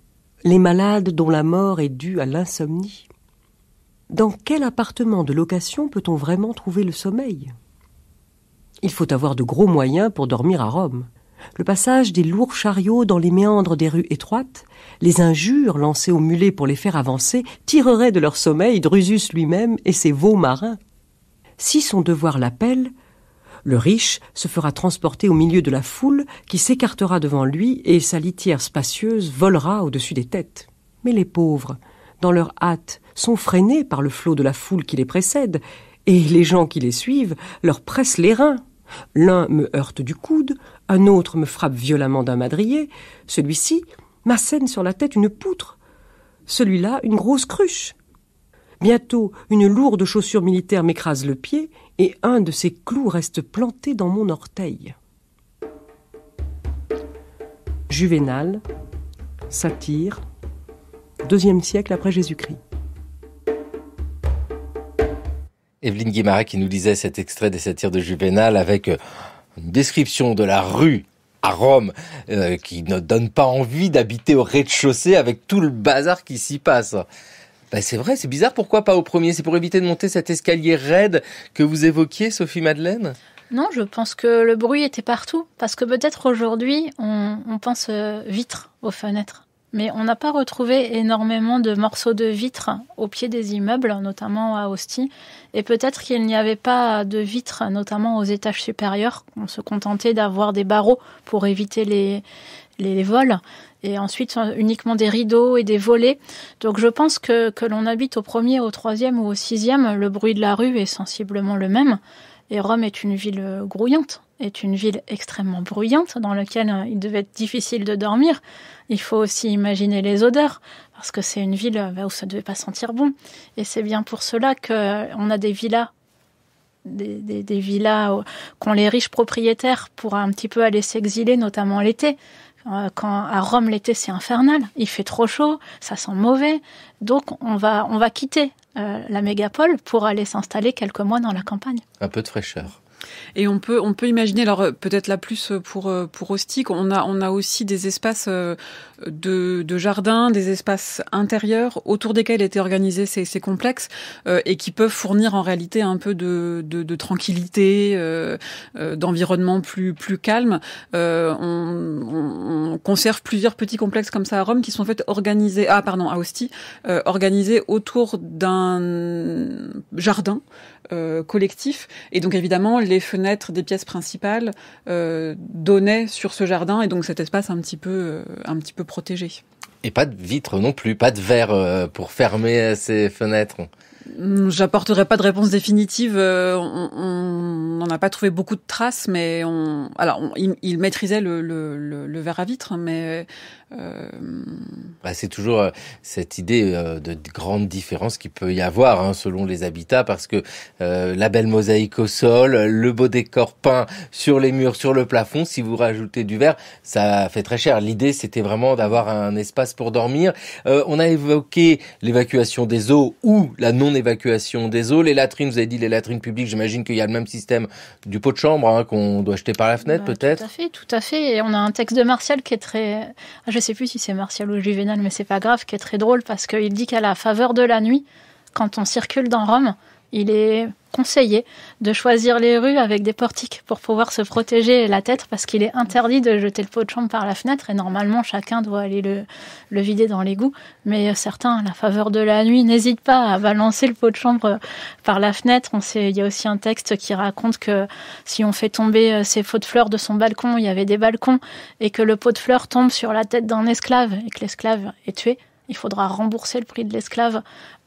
les malades dont la mort est due à l'insomnie. Dans quel appartement de location peut-on vraiment trouver le sommeil Il faut avoir de gros moyens pour dormir à Rome le passage des lourds chariots dans les méandres des rues étroites, les injures lancées aux mulets pour les faire avancer tireraient de leur sommeil Drusus lui-même et ses veaux marins. Si son devoir l'appelle, le riche se fera transporter au milieu de la foule qui s'écartera devant lui et sa litière spacieuse volera au-dessus des têtes. Mais les pauvres, dans leur hâte, sont freinés par le flot de la foule qui les précède, et les gens qui les suivent leur pressent les reins. L'un me heurte du coude, un autre me frappe violemment d'un madrier, celui-ci m'assène sur la tête une poutre, celui-là une grosse cruche. Bientôt, une lourde chaussure militaire m'écrase le pied et un de ses clous reste planté dans mon orteil. Juvénal, satire, deuxième siècle après Jésus-Christ. Evelyne Guimara qui nous lisait cet extrait des satires de Juvénal avec euh, une description de la rue à Rome euh, qui ne donne pas envie d'habiter au rez-de-chaussée avec tout le bazar qui s'y passe. Ben, c'est vrai, c'est bizarre, pourquoi pas au premier C'est pour éviter de monter cet escalier raide que vous évoquiez, Sophie Madeleine Non, je pense que le bruit était partout, parce que peut-être aujourd'hui, on, on pense euh, vitre aux fenêtres. Mais on n'a pas retrouvé énormément de morceaux de vitres au pied des immeubles, notamment à Ostie. Et peut-être qu'il n'y avait pas de vitres, notamment aux étages supérieurs. On se contentait d'avoir des barreaux pour éviter les, les, vols et ensuite euh, uniquement des rideaux et des volets. Donc je pense que que l'on habite au premier, au troisième ou au sixième, le bruit de la rue est sensiblement le même. Et Rome est une ville euh, grouillante, est une ville extrêmement bruyante dans laquelle euh, il devait être difficile de dormir. Il faut aussi imaginer les odeurs parce que c'est une ville euh, où ça ne devait pas sentir bon. Et c'est bien pour cela qu'on euh, a des villas des, villas qu'ont les riches propriétaires pour un petit peu aller s'exiler, notamment l'été. Quand à Rome l'été c'est infernal, il fait trop chaud, ça sent mauvais, donc on va on va quitter la mégapole pour aller s'installer quelques mois dans la campagne. Un peu de fraîcheur. Et on peut, on peut imaginer, alors euh, peut-être la plus euh, pour, euh, pour qu'on on a, on a aussi des espaces de, de jardin, des espaces intérieurs autour desquels étaient organisés ces, ces complexes et qui peuvent fournir en réalité un peu de, de, de tranquillité, euh, d'environnement plus, plus calme. On, on, on, conserve plusieurs petits complexes comme ça à Rome qui sont en fait organisés, ah pardon, à Ostie, organisés autour d'un jardin euh, collectif. Et donc évidemment, les fenêtres des pièces principales euh, donnaient sur ce jardin et donc cet espace un petit peu, euh, un petit peu protégé. Et pas de vitres non plus, pas de verre pour fermer ces fenêtres. Hmm, j'apporterai pas de réponse définitive. on n'en a pas trouvé beaucoup de traces, mais on, alors il, maîtrisait le, le verre à vitre, mais euh, bah, c'est toujours euh, cette idée euh, de grande différence qui peut y avoir hein, selon les habitats, parce que la belle mosaïque au sol, le beau décor peint sur les murs, sur le plafond, si vous rajoutez du verre, ça fait très cher. L'idée, c'était vraiment d'avoir un espace pour dormir. on a évoqué l'évacuation des eaux ou la non-évacuation des eaux. Les latrines, vous avez dit les latrines publiques, j'imagine qu'il y a le même système du pot de chambre hein, qu'on doit jeter par la fenêtre, bah, peut-être. Tout à fait, tout à fait. Et on a un texte de Martial qui est très je ne sais plus si c'est Martial ou juvénal, mais c'est pas grave, qui est très drôle parce qu'il dit qu'à la faveur de la nuit, quand on circule dans Rome, il est conseillé de choisir les rues avec des portiques pour pouvoir se protéger la tête parce qu'il est interdit de jeter le pot de chambre par la fenêtre et normalement chacun doit aller le, le vider dans l'égout. Mais certains, à la faveur de la nuit, n'hésitent pas à balancer le pot de chambre euh, par la fenêtre. On sait, il y a aussi un texte qui raconte que si on fait tomber ses euh, pots de fleurs de son balcon, il y avait des balcons et que le pot de fleurs tombe sur la tête d'un esclave et que l'esclave est tué il faudra rembourser le prix de l'esclave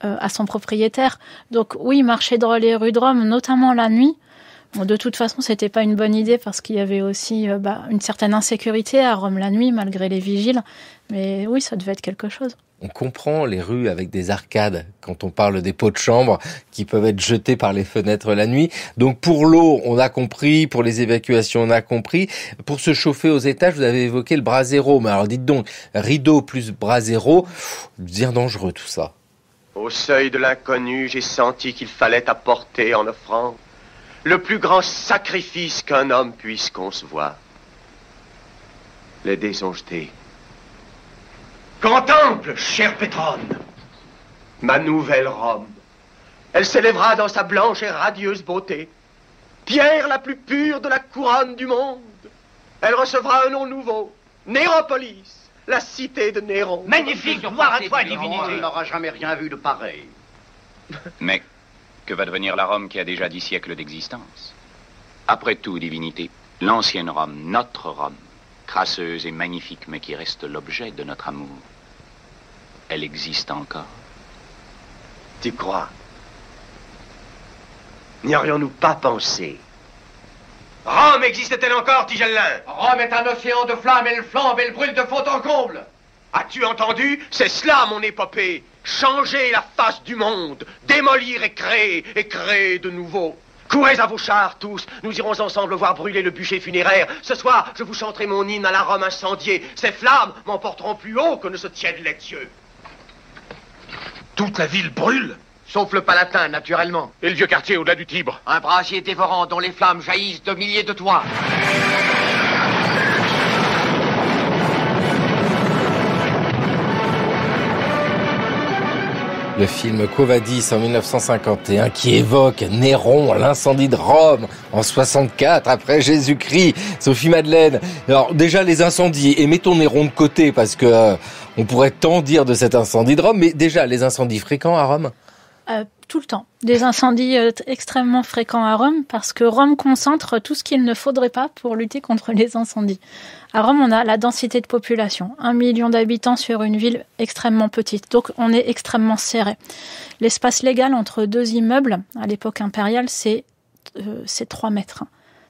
euh, à son propriétaire. Donc oui, marcher dans les rues de Rome, notamment la nuit. de toute façon, c'était pas une bonne idée parce qu'il y avait aussi euh, bah, une certaine insécurité à Rome la nuit, malgré les vigiles. Mais oui, ça devait être quelque chose on comprend les rues avec des arcades quand on parle des pots de chambre qui peuvent être jetés par les fenêtres la nuit. Donc pour l'eau, on a compris, pour les évacuations, on a compris. Pour se chauffer aux étages, vous avez évoqué le brasero. Mais alors dites donc, rideau plus brasero, bien dangereux tout ça. Au seuil de l'inconnu, j'ai senti qu'il fallait apporter en offrant le plus grand sacrifice qu'un homme puisse concevoir. Les dés Contemple, cher Pétrone, ma nouvelle Rome. Elle s'élèvera dans sa blanche et radieuse beauté. Pierre la plus pure de la couronne du monde. Elle recevra un nom nouveau, Néropolis, la cité de Néron. Magnifique, gloire à toi, divinité. Elle n'aura jamais rien vu de pareil. Mais que va devenir la Rome qui a déjà dix siècles d'existence Après tout, divinité, l'ancienne Rome, notre Rome, crasseuse et magnifique, mais qui reste l'objet de notre amour, elle existe encore. Tu crois N'y aurions-nous pas pensé Rome existe-t-elle encore, Tigellin Rome est un océan de flammes, elle flambe, elle brûle de fond en comble As-tu entendu C'est cela, mon épopée Changer la face du monde, démolir et créer, et créer de nouveau. Courez à vos chars, tous. Nous irons ensemble voir brûler le bûcher funéraire. Ce soir, je vous chanterai mon hymne à la Rome incendiée. Ces flammes m'emporteront plus haut que ne se tiennent les dieux. Toute la ville brûle Sauf le Palatin, naturellement. Et le vieux quartier au-delà du Tibre. Un brasier dévorant dont les flammes jaillissent de milliers de toits. Le film Covadis en 1951 qui évoque Néron, l'incendie de Rome en 64 après Jésus-Christ, Sophie Madeleine. Alors déjà les incendies et mettons Néron de côté parce que euh, on pourrait tant dire de cet incendie de Rome, mais déjà, les incendies fréquents à Rome euh, tout le temps. Des incendies euh, extrêmement fréquents à Rome parce que Rome concentre tout ce qu'il ne faudrait pas pour lutter contre les incendies. À Rome, on a la densité de population, un million d'habitants sur une ville extrêmement petite, donc on est extrêmement serré. L'espace légal entre deux immeubles, à l'époque impériale, c'est 3 euh, mètres.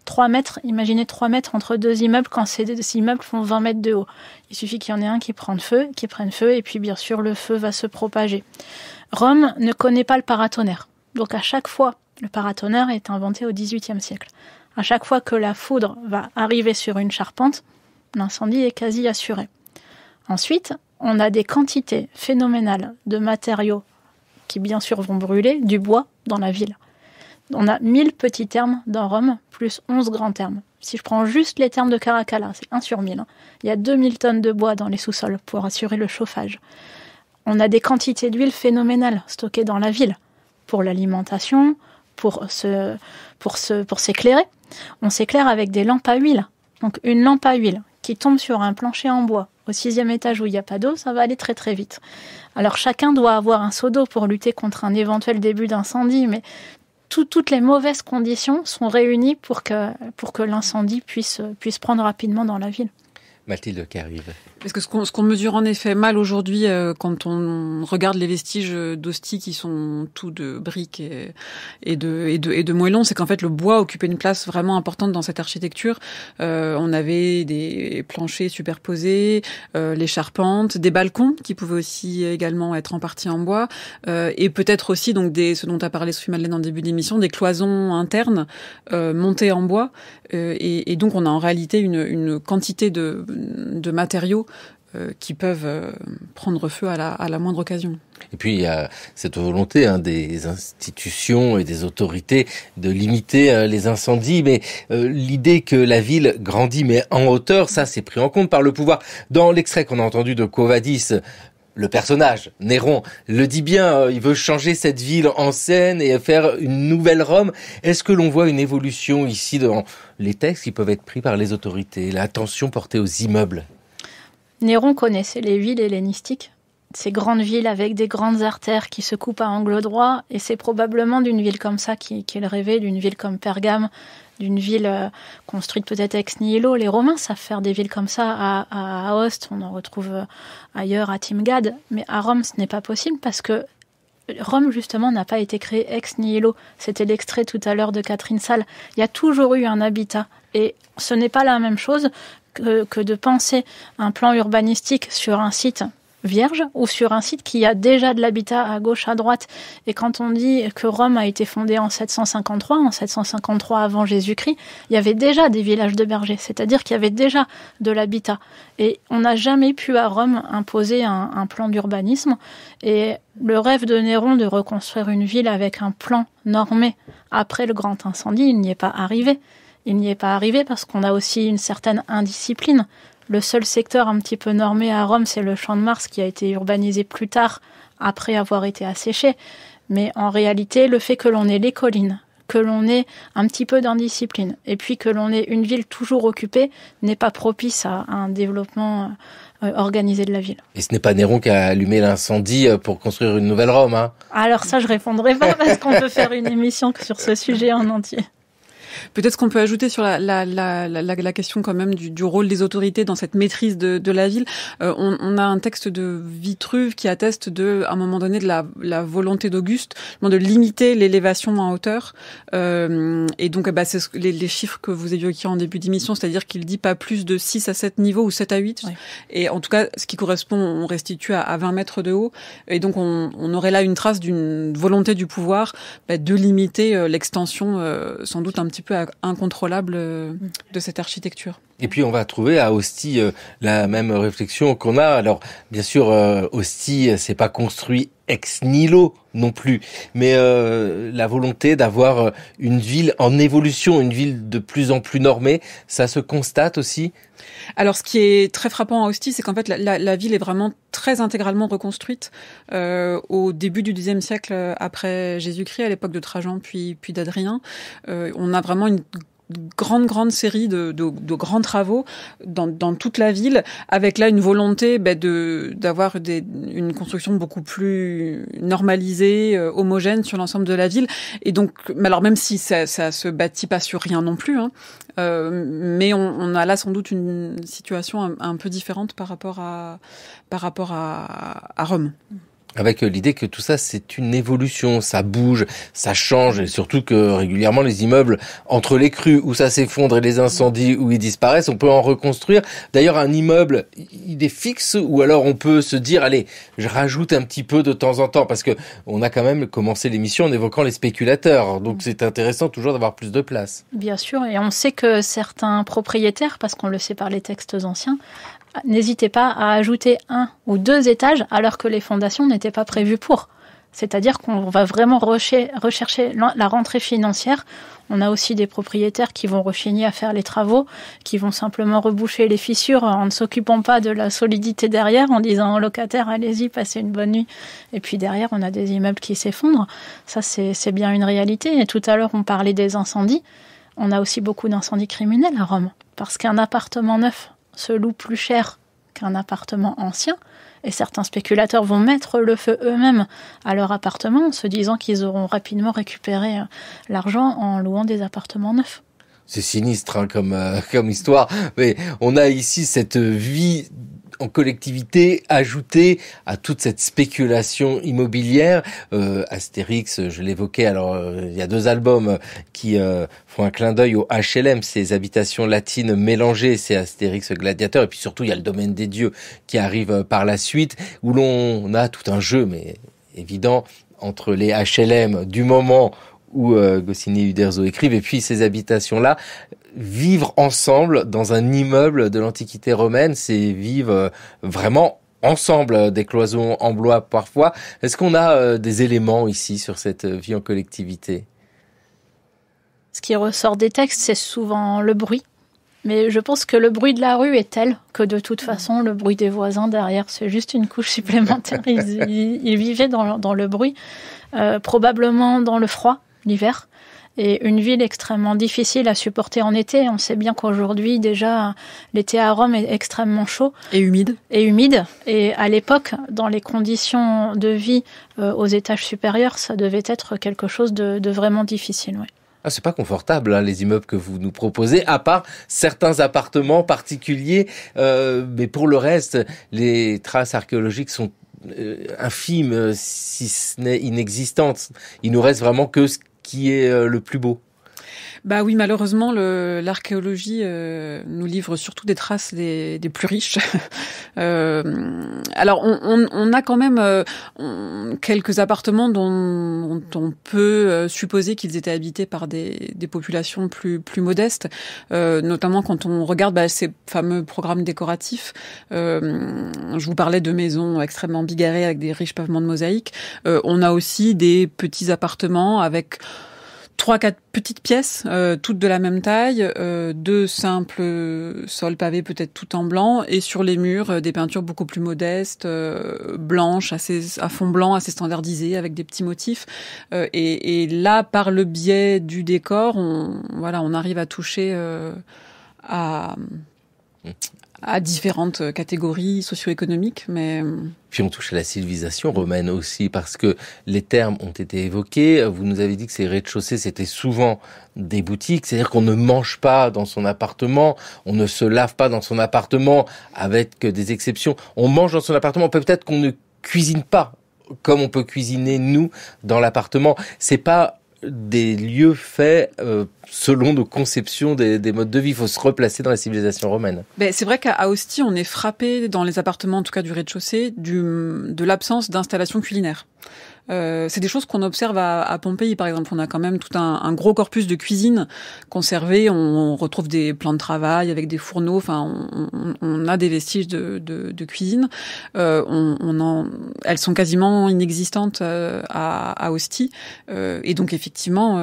3 mètres, imaginez 3 mètres entre deux immeubles quand ces deux immeubles font 20 mètres de haut. Il suffit qu'il y en ait un qui prenne feu, qui prenne feu, et puis bien sûr le feu va se propager. Rome ne connaît pas le paratonnerre. Donc à chaque fois, le paratonnerre est inventé au XVIIIe siècle. À chaque fois que la foudre va arriver sur une charpente, l'incendie est quasi assuré. Ensuite, on a des quantités phénoménales de matériaux qui bien sûr vont brûler, du bois dans la ville on a 1000 petits termes dans Rome, plus 11 grands termes. Si je prends juste les termes de Caracalla, c'est 1 sur 1000. Hein. Il y a 2000 tonnes de bois dans les sous-sols pour assurer le chauffage. On a des quantités d'huile phénoménales stockées dans la ville pour l'alimentation, pour pour pour s'éclairer. On s'éclaire avec des lampes à huile. Donc une lampe à huile qui tombe sur un plancher en bois au sixième étage où il n'y a pas d'eau, ça va aller très très vite. Alors chacun doit avoir un seau d'eau pour lutter contre un éventuel début d'incendie, mais toutes les mauvaises conditions sont réunies pour que, pour que l'incendie puisse, puisse prendre rapidement dans la ville. Mathilde Carrive. Parce que ce qu'on mesure en effet mal aujourd'hui euh, quand on regarde les vestiges d'hosties qui sont tout de briques et, de, et moellons, c'est qu'en fait le bois occupait une place vraiment importante dans cette architecture. Euh, on avait des planchers superposés, euh, les charpentes, des balcons qui pouvaient aussi également être en partie en bois, et peut-être aussi donc des, ce dont a parlé Sophie Madeleine en début d'émission, des cloisons internes montées en bois. et, donc on a en réalité une, quantité de de matériaux euh, qui peuvent euh, prendre feu à la, moindre occasion. Et puis il y a cette volonté hein, des institutions et des autorités de limiter euh, les incendies, mais l'idée que la ville grandit mais en hauteur, ça c'est pris en compte par le pouvoir. Dans l'extrait qu'on a entendu de Covadis, le personnage, Néron, le dit bien, euh, il veut changer cette ville en scène et faire une nouvelle Rome. Est-ce que l'on voit une évolution ici dans les textes qui peuvent être pris par les autorités, l'attention portée aux immeubles Néron connaissait les villes hellénistiques, ces grandes villes avec des grandes artères qui se coupent à angle droit, et c'est probablement d'une ville comme ça qu'il rêvait, d'une ville comme Pergame, d'une ville euh, construite peut-être ex nihilo. Les Romains savent faire des villes comme ça à, Aoste, on en retrouve euh, ailleurs à Timgad, mais à Rome ce n'est pas possible parce que Rome, justement, n'a pas été créée ex nihilo. C'était l'extrait tout à l'heure de Catherine Salle. Il y a toujours eu un habitat. Et ce n'est pas la même chose que, de penser un plan urbanistique sur un site vierge ou sur un site qui a déjà de l'habitat à gauche, à droite. Et quand on dit que Rome a été fondée en 753, en 753 avant Jésus-Christ, il y avait déjà des villages de bergers, c'est-à-dire qu'il y avait déjà de l'habitat. Et on n'a jamais pu à Rome imposer un, un plan d'urbanisme. Et le rêve de Néron de reconstruire une ville avec un plan normé après le grand incendie, il n'y est pas arrivé. Il n'y est pas arrivé parce qu'on a aussi une certaine indiscipline. Le seul secteur un petit peu normé à Rome, c'est le Champ de Mars qui a été urbanisé plus tard, après avoir été asséché. Mais en réalité, le fait que l'on ait les collines, que l'on ait un petit peu d'indiscipline, et puis que l'on ait une ville toujours occupée, n'est pas propice à un développement euh, organisé de la ville. Et ce n'est pas Néron qui a allumé l'incendie euh, pour construire une nouvelle Rome. Hein Alors ça, je répondrai pas parce qu'on peut faire une émission sur ce sujet en entier. Peut-être qu'on peut ajouter sur la, la, la, la question quand même du, du, rôle des autorités dans cette maîtrise de, de la ville. Euh, on, on, a un texte de Vitruve qui atteste de, à un moment donné, de la, volonté d'Auguste de limiter l'élévation en hauteur. Euh, et donc, bah, c'est les, chiffres que vous évoquiez en début d'émission, c'est-à-dire qu'il dit pas plus de 6 à 7 niveaux ou 7 à 8. Et en tout cas, ce qui correspond, on restitue à, 20 mètres de haut. Et donc, on, on aurait là une trace d'une volonté du pouvoir bah, de limiter euh, l'extension, euh, sans doute un petit peu incontrôlable euh, mm. de cette architecture. Et puis on va trouver à Hostie euh, la même réflexion qu'on a. Alors bien sûr, euh, Hostie, ce euh, c'est pas construit ex nihilo non plus, mais la volonté d'avoir une ville en évolution, une ville de plus en plus normée, ça se constate aussi. Alors, ce qui est très frappant à Hostie, c'est qu'en fait la, ville est vraiment très intégralement reconstruite au début du deuxième siècle après Jésus-Christ, à l'époque de Trajan puis puis d'Adrien. on a vraiment une grande, grande série de, de, grands travaux dans, dans, toute la ville, avec là une volonté ben, de d'avoir une construction beaucoup plus normalisée, euh, homogène sur l'ensemble de la ville. Et donc, alors même si ça, ça se bâtit pas sur rien non plus, hein, euh, mais on, a là sans doute une situation un, peu différente par rapport à par rapport à, à Rome avec euh, l'idée que tout ça c'est une évolution, ça bouge, ça change et surtout que régulièrement les immeubles entre les crues où ça s'effondre et les incendies où ils disparaissent, on peut en reconstruire. D'ailleurs un immeuble il est fixe ou alors on peut se dire allez, je rajoute un petit peu de temps en temps parce que on a quand même commencé l'émission en évoquant les spéculateurs. Donc mm. c'est intéressant toujours d'avoir plus de place. Bien sûr et on sait que certains propriétaires parce qu'on le sait par les textes anciens n'hésitez pas à ajouter un ou deux étages alors que les fondations n'étaient pas prévues pour. C'est-à-dire qu'on va vraiment rechercher la rentrée financière. On a aussi des propriétaires qui vont rechigner à faire les travaux, qui vont simplement reboucher les fissures en ne s'occupant pas de la solidité derrière, en disant aux locataire, allez-y, passez une bonne nuit. Et puis derrière, on a des immeubles qui s'effondrent. Ça, c'est bien une réalité. Et tout à l'heure, on parlait des incendies. On a aussi beaucoup d'incendies criminels à Rome. Parce qu'un appartement neuf se loue plus cher qu'un appartement ancien, et certains spéculateurs vont mettre le feu eux-mêmes à leur appartement en se disant qu'ils auront rapidement récupéré euh, l'argent en louant des appartements neufs c'est sinistre hein, comme euh, comme histoire, mais on a ici cette vie en collectivité ajoutée à toute cette spéculation immobilière. Euh, Astérix, je l'évoquais, alors euh, il y a deux albums qui euh, font un clin d'œil au HLM, ces habitations latines mélangées, c'est Astérix Gladiateur, et puis surtout il y a le domaine des dieux qui arrive par la suite, où l'on a tout un jeu, mais évident, entre les HLM du moment où euh, Goscinny et Uderzo écrivent, et puis ces habitations-là, vivre ensemble dans un immeuble de l'Antiquité romaine, c'est vivre euh, vraiment ensemble, euh, des cloisons en bois parfois. Est-ce qu'on a des éléments ici sur cette vie en collectivité Ce qui ressort des textes, c'est souvent le bruit. Mais je pense que le bruit de la rue est tel que de toute façon, le bruit des voisins derrière, c'est juste une couche supplémentaire. Ils, vivaient dans le, bruit, probablement dans le froid, l'hiver et une ville extrêmement difficile à supporter en été. On sait bien qu'aujourd'hui déjà l'été à Rome est extrêmement chaud et humide. Et humide. Et à l'époque, dans les conditions de vie euh, aux étages supérieurs, ça devait être quelque chose de, vraiment difficile. ouais Ah, c'est pas confortable hein, les immeubles que vous nous proposez, à part certains appartements particuliers. Euh, mais pour le reste, les traces archéologiques sont euh, infimes, si ce n'est inexistantes. Il nous reste vraiment que ce qui est euh, le plus beau bah oui, malheureusement, l'archéologie euh, nous livre surtout des traces des, plus riches. Euh, alors, on, a quand même euh, quelques appartements dont, on peut supposer qu'ils étaient habités par des, populations plus, plus modestes, notamment quand on regarde bah, ces fameux programmes décoratifs. je vous parlais de maisons extrêmement bigarrées avec des riches pavements de mosaïque. on a aussi des petits appartements avec trois quatre petites pièces euh, toutes de la même taille euh, deux simples sols pavés peut-être tout en blanc et sur les murs euh, des peintures beaucoup plus modestes blanches assez à fond blanc assez standardisées avec des petits motifs et, et, là par le biais du décor on voilà on arrive à toucher à à différentes euh, catégories socio-économiques, mais... Euh, Puis on touche à la civilisation romaine aussi, parce que les termes ont été évoqués. Vous nous avez dit que ces rez-de-chaussée, c'était souvent des boutiques, c'est-à-dire qu'on ne mange pas dans son appartement, on ne se lave pas dans son appartement, avec des exceptions. On mange dans son appartement, peut-être qu'on ne cuisine pas comme on peut cuisiner nous dans l'appartement. C'est pas des lieux faits euh, selon nos conceptions des, modes de vie. Il faut se replacer dans la civilisation romaine. Ben, c'est vrai qu'à Ostie, on est frappé dans les appartements, en tout cas du rez-de-chaussée, de l'absence d'installations culinaires. Euh, c'est des choses qu'on observe à, à, Pompéi, par exemple. On a quand même tout un, gros corpus de cuisine conservé. On, retrouve des plans de travail avec des fourneaux. Enfin, on, a des vestiges de, cuisine. Euh, elles sont quasiment inexistantes euh, à, à Ostie. Euh, et donc, effectivement,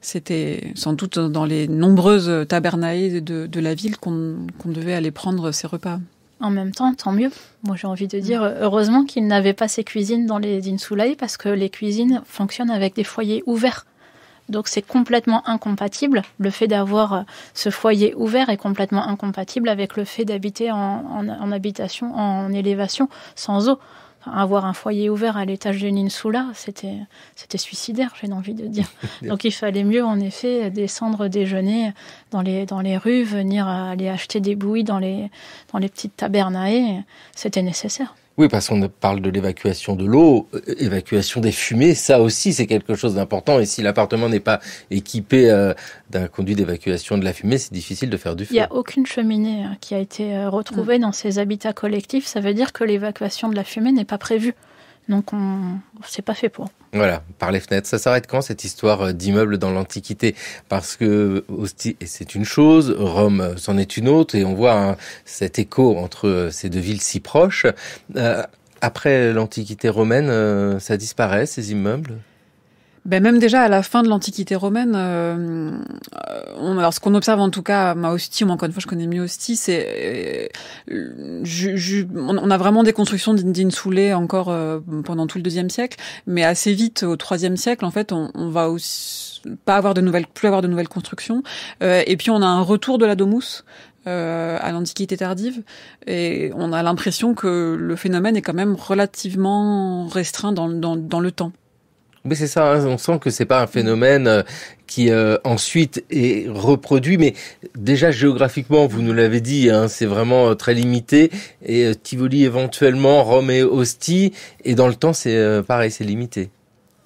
c'était sans doute dans les nombreuses tabernailles de, la ville qu'on devait aller prendre ses repas en même temps, tant mieux. Moi, j'ai envie de dire, heureusement qu'ils n'avaient pas ces cuisines dans les Insulaï, parce que les cuisines fonctionnent avec des foyers ouverts. Donc, c'est complètement incompatible. Le fait d'avoir euh, ce foyer ouvert est complètement incompatible avec le fait d'habiter en, habitation, en élévation, sans eau avoir un foyer ouvert à l'étage de Insula, c'était c'était suicidaire, j'ai envie de dire. Donc il fallait mieux, en effet, descendre déjeuner dans les, dans les rues, venir aller acheter des bouillies dans les, dans les petites tabernae. C'était nécessaire. Oui, parce qu'on parle de l'évacuation de l'eau, euh, évacuation des fumées, ça aussi c'est quelque chose d'important. Et si l'appartement n'est pas équipé euh, d'un conduit d'évacuation de la fumée, c'est difficile de faire du feu. Il n'y a aucune cheminée hein, qui a été euh, retrouvée dans ces habitats collectifs. Ça veut dire que l'évacuation de la fumée n'est pas prévue. Donc on s'est pas fait pour. Voilà, par les fenêtres. Ça s'arrête quand cette histoire euh, d'immeuble dans l'Antiquité Parce que c'est une chose, Rome euh, c'en est une autre, et on voit hein, cet écho entre euh, ces deux villes si proches. après l'Antiquité romaine, ça disparaît, ces immeubles ben même déjà à la fin de l'Antiquité romaine, euh, euh, on, alors ce qu'on observe en tout cas, ma hostie, moi encore une fois je connais mieux hostie, c'est euh, on, a vraiment des constructions d'insoulés encore euh, pendant tout le deuxième siècle, mais assez vite au troisième siècle en fait on, on va pas avoir de nouvelles, plus avoir de nouvelles constructions, et puis on a un retour de la domus. à l'Antiquité tardive, et on a l'impression que le phénomène est quand même relativement restreint dans, dans le temps. Oui, c'est ça. Hein, on sent que c'est pas un phénomène euh, qui euh, ensuite est reproduit, mais déjà géographiquement, vous nous l'avez dit, hein, c'est vraiment euh, très limité. Et Tivoli éventuellement, Rome et Ostie, et dans le temps, c'est pareil, c'est limité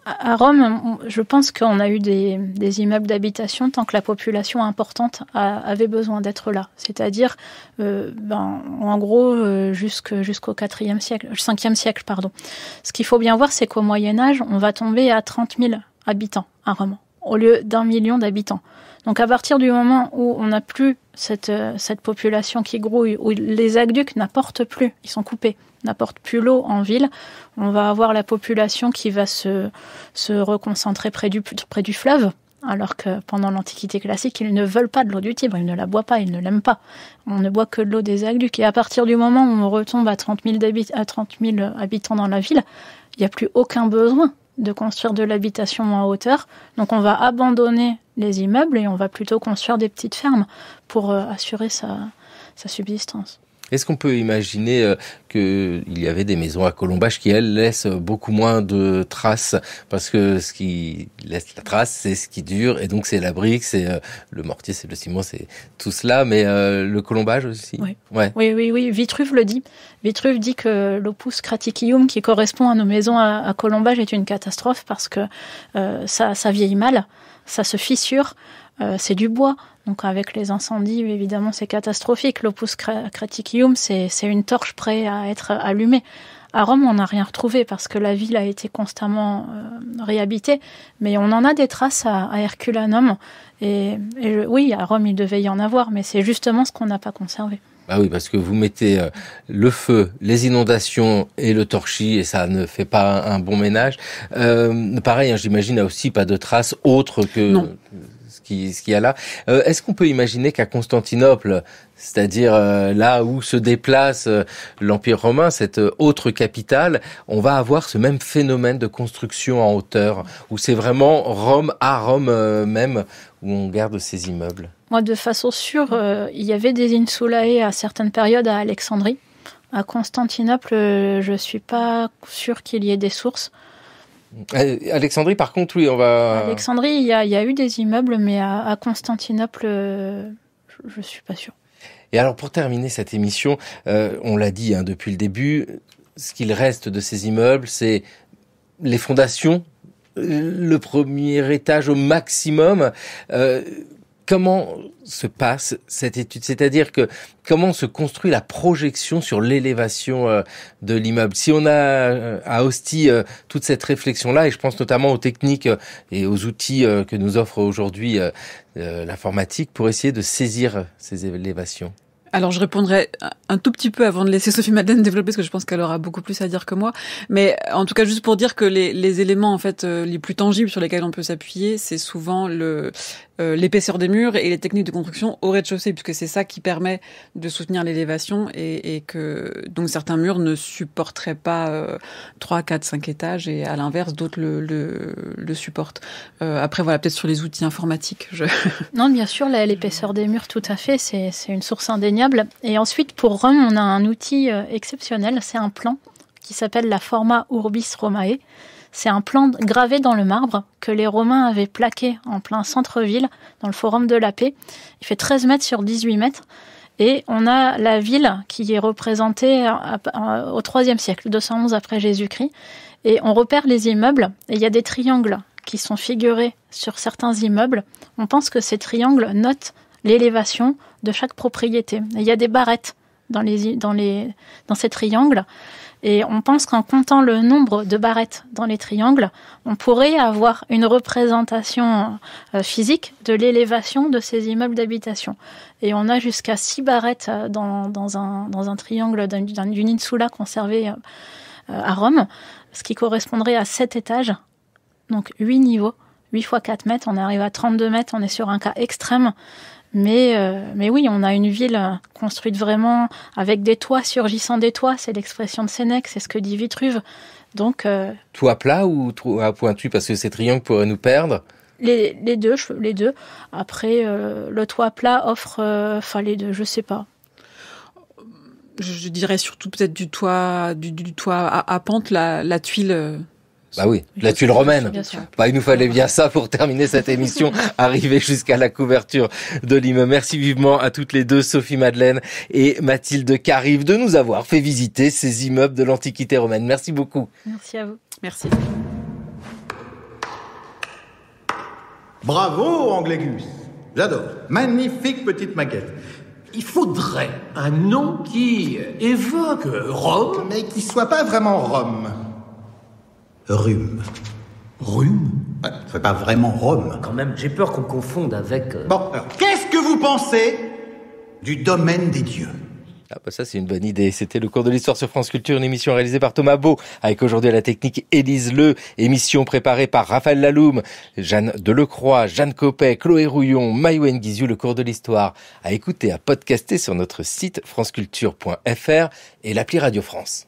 à Rome, je pense qu'on a eu des, immeubles d'habitation tant que la population importante avait besoin d'être là. C'est-à-dire, euh, ben, en gros, euh, jusqu'au quatrième siècle, 5e euh, siècle, pardon. Ce qu'il faut bien voir, c'est qu'au Moyen-Âge, on va tomber à 30 000 habitants à Rome, au lieu d'un million d'habitants. Donc, à partir du moment où on n'a plus euh, cette, population qui grouille, où les aqueducs n'apportent plus, ils sont coupés, n'apportent plus l'eau en ville, on va avoir la population qui va se, reconcentrer près du, près du fleuve, alors que pendant l'Antiquité classique, ils ne veulent pas de l'eau du Tibre, ils ne la boivent pas, ils ne l'aiment pas. On ne boit que de l'eau des aqueducs. Et à partir du moment où on retombe à 30 000, à 30 000 habitants dans la ville, il n'y a plus aucun besoin de construire de l'habitation en hauteur. Donc on va abandonner les immeubles et on va plutôt construire des petites fermes pour euh, assurer sa, subsistance. Est-ce qu'on peut imaginer euh, qu'il y avait des maisons à Colombage qui, elles, laissent beaucoup moins de traces Parce que ce qui laisse la trace, c'est ce qui dure, et donc c'est la brique, c'est euh, le mortier, c'est le ciment, c'est tout cela, mais le Colombage aussi. Oui. oui, oui, Vitruve le dit. Vitruve dit que l'opus craticium qui correspond à nos maisons à, Colombage est une catastrophe parce que ça, ça vieillit mal ça se fissure, euh, c'est du bois. Donc avec les incendies, évidemment, c'est catastrophique. L'opus craticium, c'est une torche prête à être allumée. À Rome, on n'a rien retrouvé parce que la ville a été constamment euh, réhabitée, mais on en a des traces à, Herculanum. Et, oui, à Rome, il devait y en avoir, mais c'est justement ce qu'on n'a pas conservé. Bah oui, parce que vous mettez euh, le feu, les inondations et le torchis, et ça ne fait pas un, bon ménage. Euh, pareil, hein, il j'imagine, a aussi pas de traces autres que qui, ce qu'il y a là. Euh, est-ce qu'on peut imaginer qu'à Constantinople, c'est-à-dire euh, là où se déplace euh, l'Empire romain, cette autre capitale, on va avoir ce même phénomène de construction en hauteur, où c'est vraiment Rome à Rome même, où on garde ces immeubles Moi, de façon sûre, il y avait des insulae à certaines périodes à Alexandrie. À Constantinople, je ne suis pas sûr qu'il y ait des sources. Euh, Alexandrie, par contre, oui, on va. Alexandrie, il y, a, eu des immeubles, mais à, Constantinople, euh, je ne suis pas sûr. Et alors, pour terminer cette émission, euh, on l'a dit hein, depuis le début, ce qu'il reste de ces immeubles, c'est les fondations, le premier étage au maximum comment se passe cette étude C'est-à-dire que comment se construit la projection sur l'élévation euh, de l'immeuble Si on a euh, à Hostie euh, toute cette réflexion-là, et je pense notamment aux techniques et aux outils que nous offre aujourd'hui l'informatique pour essayer de saisir ces élévations alors, je répondrai un tout petit peu avant de laisser Sophie Madeleine développer, parce que je pense qu'elle aura beaucoup plus à dire que moi. Mais en tout cas, juste pour dire que les, les éléments en fait les plus tangibles sur lesquels on peut s'appuyer, c'est souvent le euh, l'épaisseur des murs et les techniques de construction au rez-de-chaussée, puisque c'est ça qui permet de soutenir l'élévation et, que donc certains murs ne supporteraient pas euh, trois 3, 4, 5 étages et à l'inverse, d'autres le, supportent. Euh, après, voilà, peut-être sur les outils informatiques. Non, bien sûr, l'épaisseur des murs, tout à fait, c'est une source indéniable. Et ensuite, pour Rome, on a un outil exceptionnel, c'est un plan qui s'appelle la forma Urbis Romae. C'est un plan gravé dans le marbre que les Romains avaient plaqué en plein centre-ville, dans le Forum de la Paix. Il fait 13 mètres sur 18 mètres. Et on a la ville qui est représentée au IIIe siècle, 211 après Jésus-Christ. Et on repère les immeubles et il y a des triangles qui sont figurés sur certains immeubles. On pense que ces triangles notent l'élévation de chaque propriété. il y a des barrettes dans ces triangles et on pense qu'en comptant le nombre de barrettes dans les triangles, on pourrait avoir une représentation euh, physique de l'élévation de ces immeubles d'habitation. Et on a jusqu'à 6 barrettes euh, dans, un, dans un triangle d'une insula conservée euh, à Rome, ce qui correspondrait à 7 étages, donc 8 niveaux. 8 fois 4 mètres, on arrive à 32 mètres, on est sur un cas extrême. Mais, euh, mais oui, on a une ville euh, construite vraiment avec des toits surgissant des toits. C'est l'expression de Sénèque, c'est ce que dit Vitruve. Donc euh, toit plat ou à pointu parce que ces triangles pourraient nous perdre. Les, les deux, les deux. Après, le toit plat offre, enfin les deux, je sais pas. Je, dirais surtout peut-être du toit, du, du toit à, pente, la tuile bah oui, la tuile romaine. il nous fallait bien ça pour terminer cette émission, arriver jusqu'à la couverture de l'immeuble. Merci vivement à toutes les deux, Sophie Madeleine et Mathilde Carive, de nous avoir fait visiter ces immeubles de l'Antiquité romaine. Merci beaucoup. Merci à vous. Merci. Bravo, Anglégus. J'adore. Magnifique petite maquette. Il faudrait un nom qui évoque Rome. Mais qui soit pas vraiment Rome. Rhume. Rhume ouais, n'est pas vraiment Rome. Quand même, j'ai peur qu'on confonde avec. Euh, bon, qu'est-ce que vous pensez du domaine des dieux Ah bah ça c'est une bonne idée. C'était le cours de l'histoire sur France Culture, une émission réalisée par Thomas Beau, avec aujourd'hui à la technique Élise Le, émission préparée par Raphaël Laloum, Jeanne Delecroix, Jeanne Copet, Chloé Rouillon, Mayouen Guizou, le cours de l'histoire, à écouter, à podcaster sur notre site franceculture.fr et l'appli Radio France.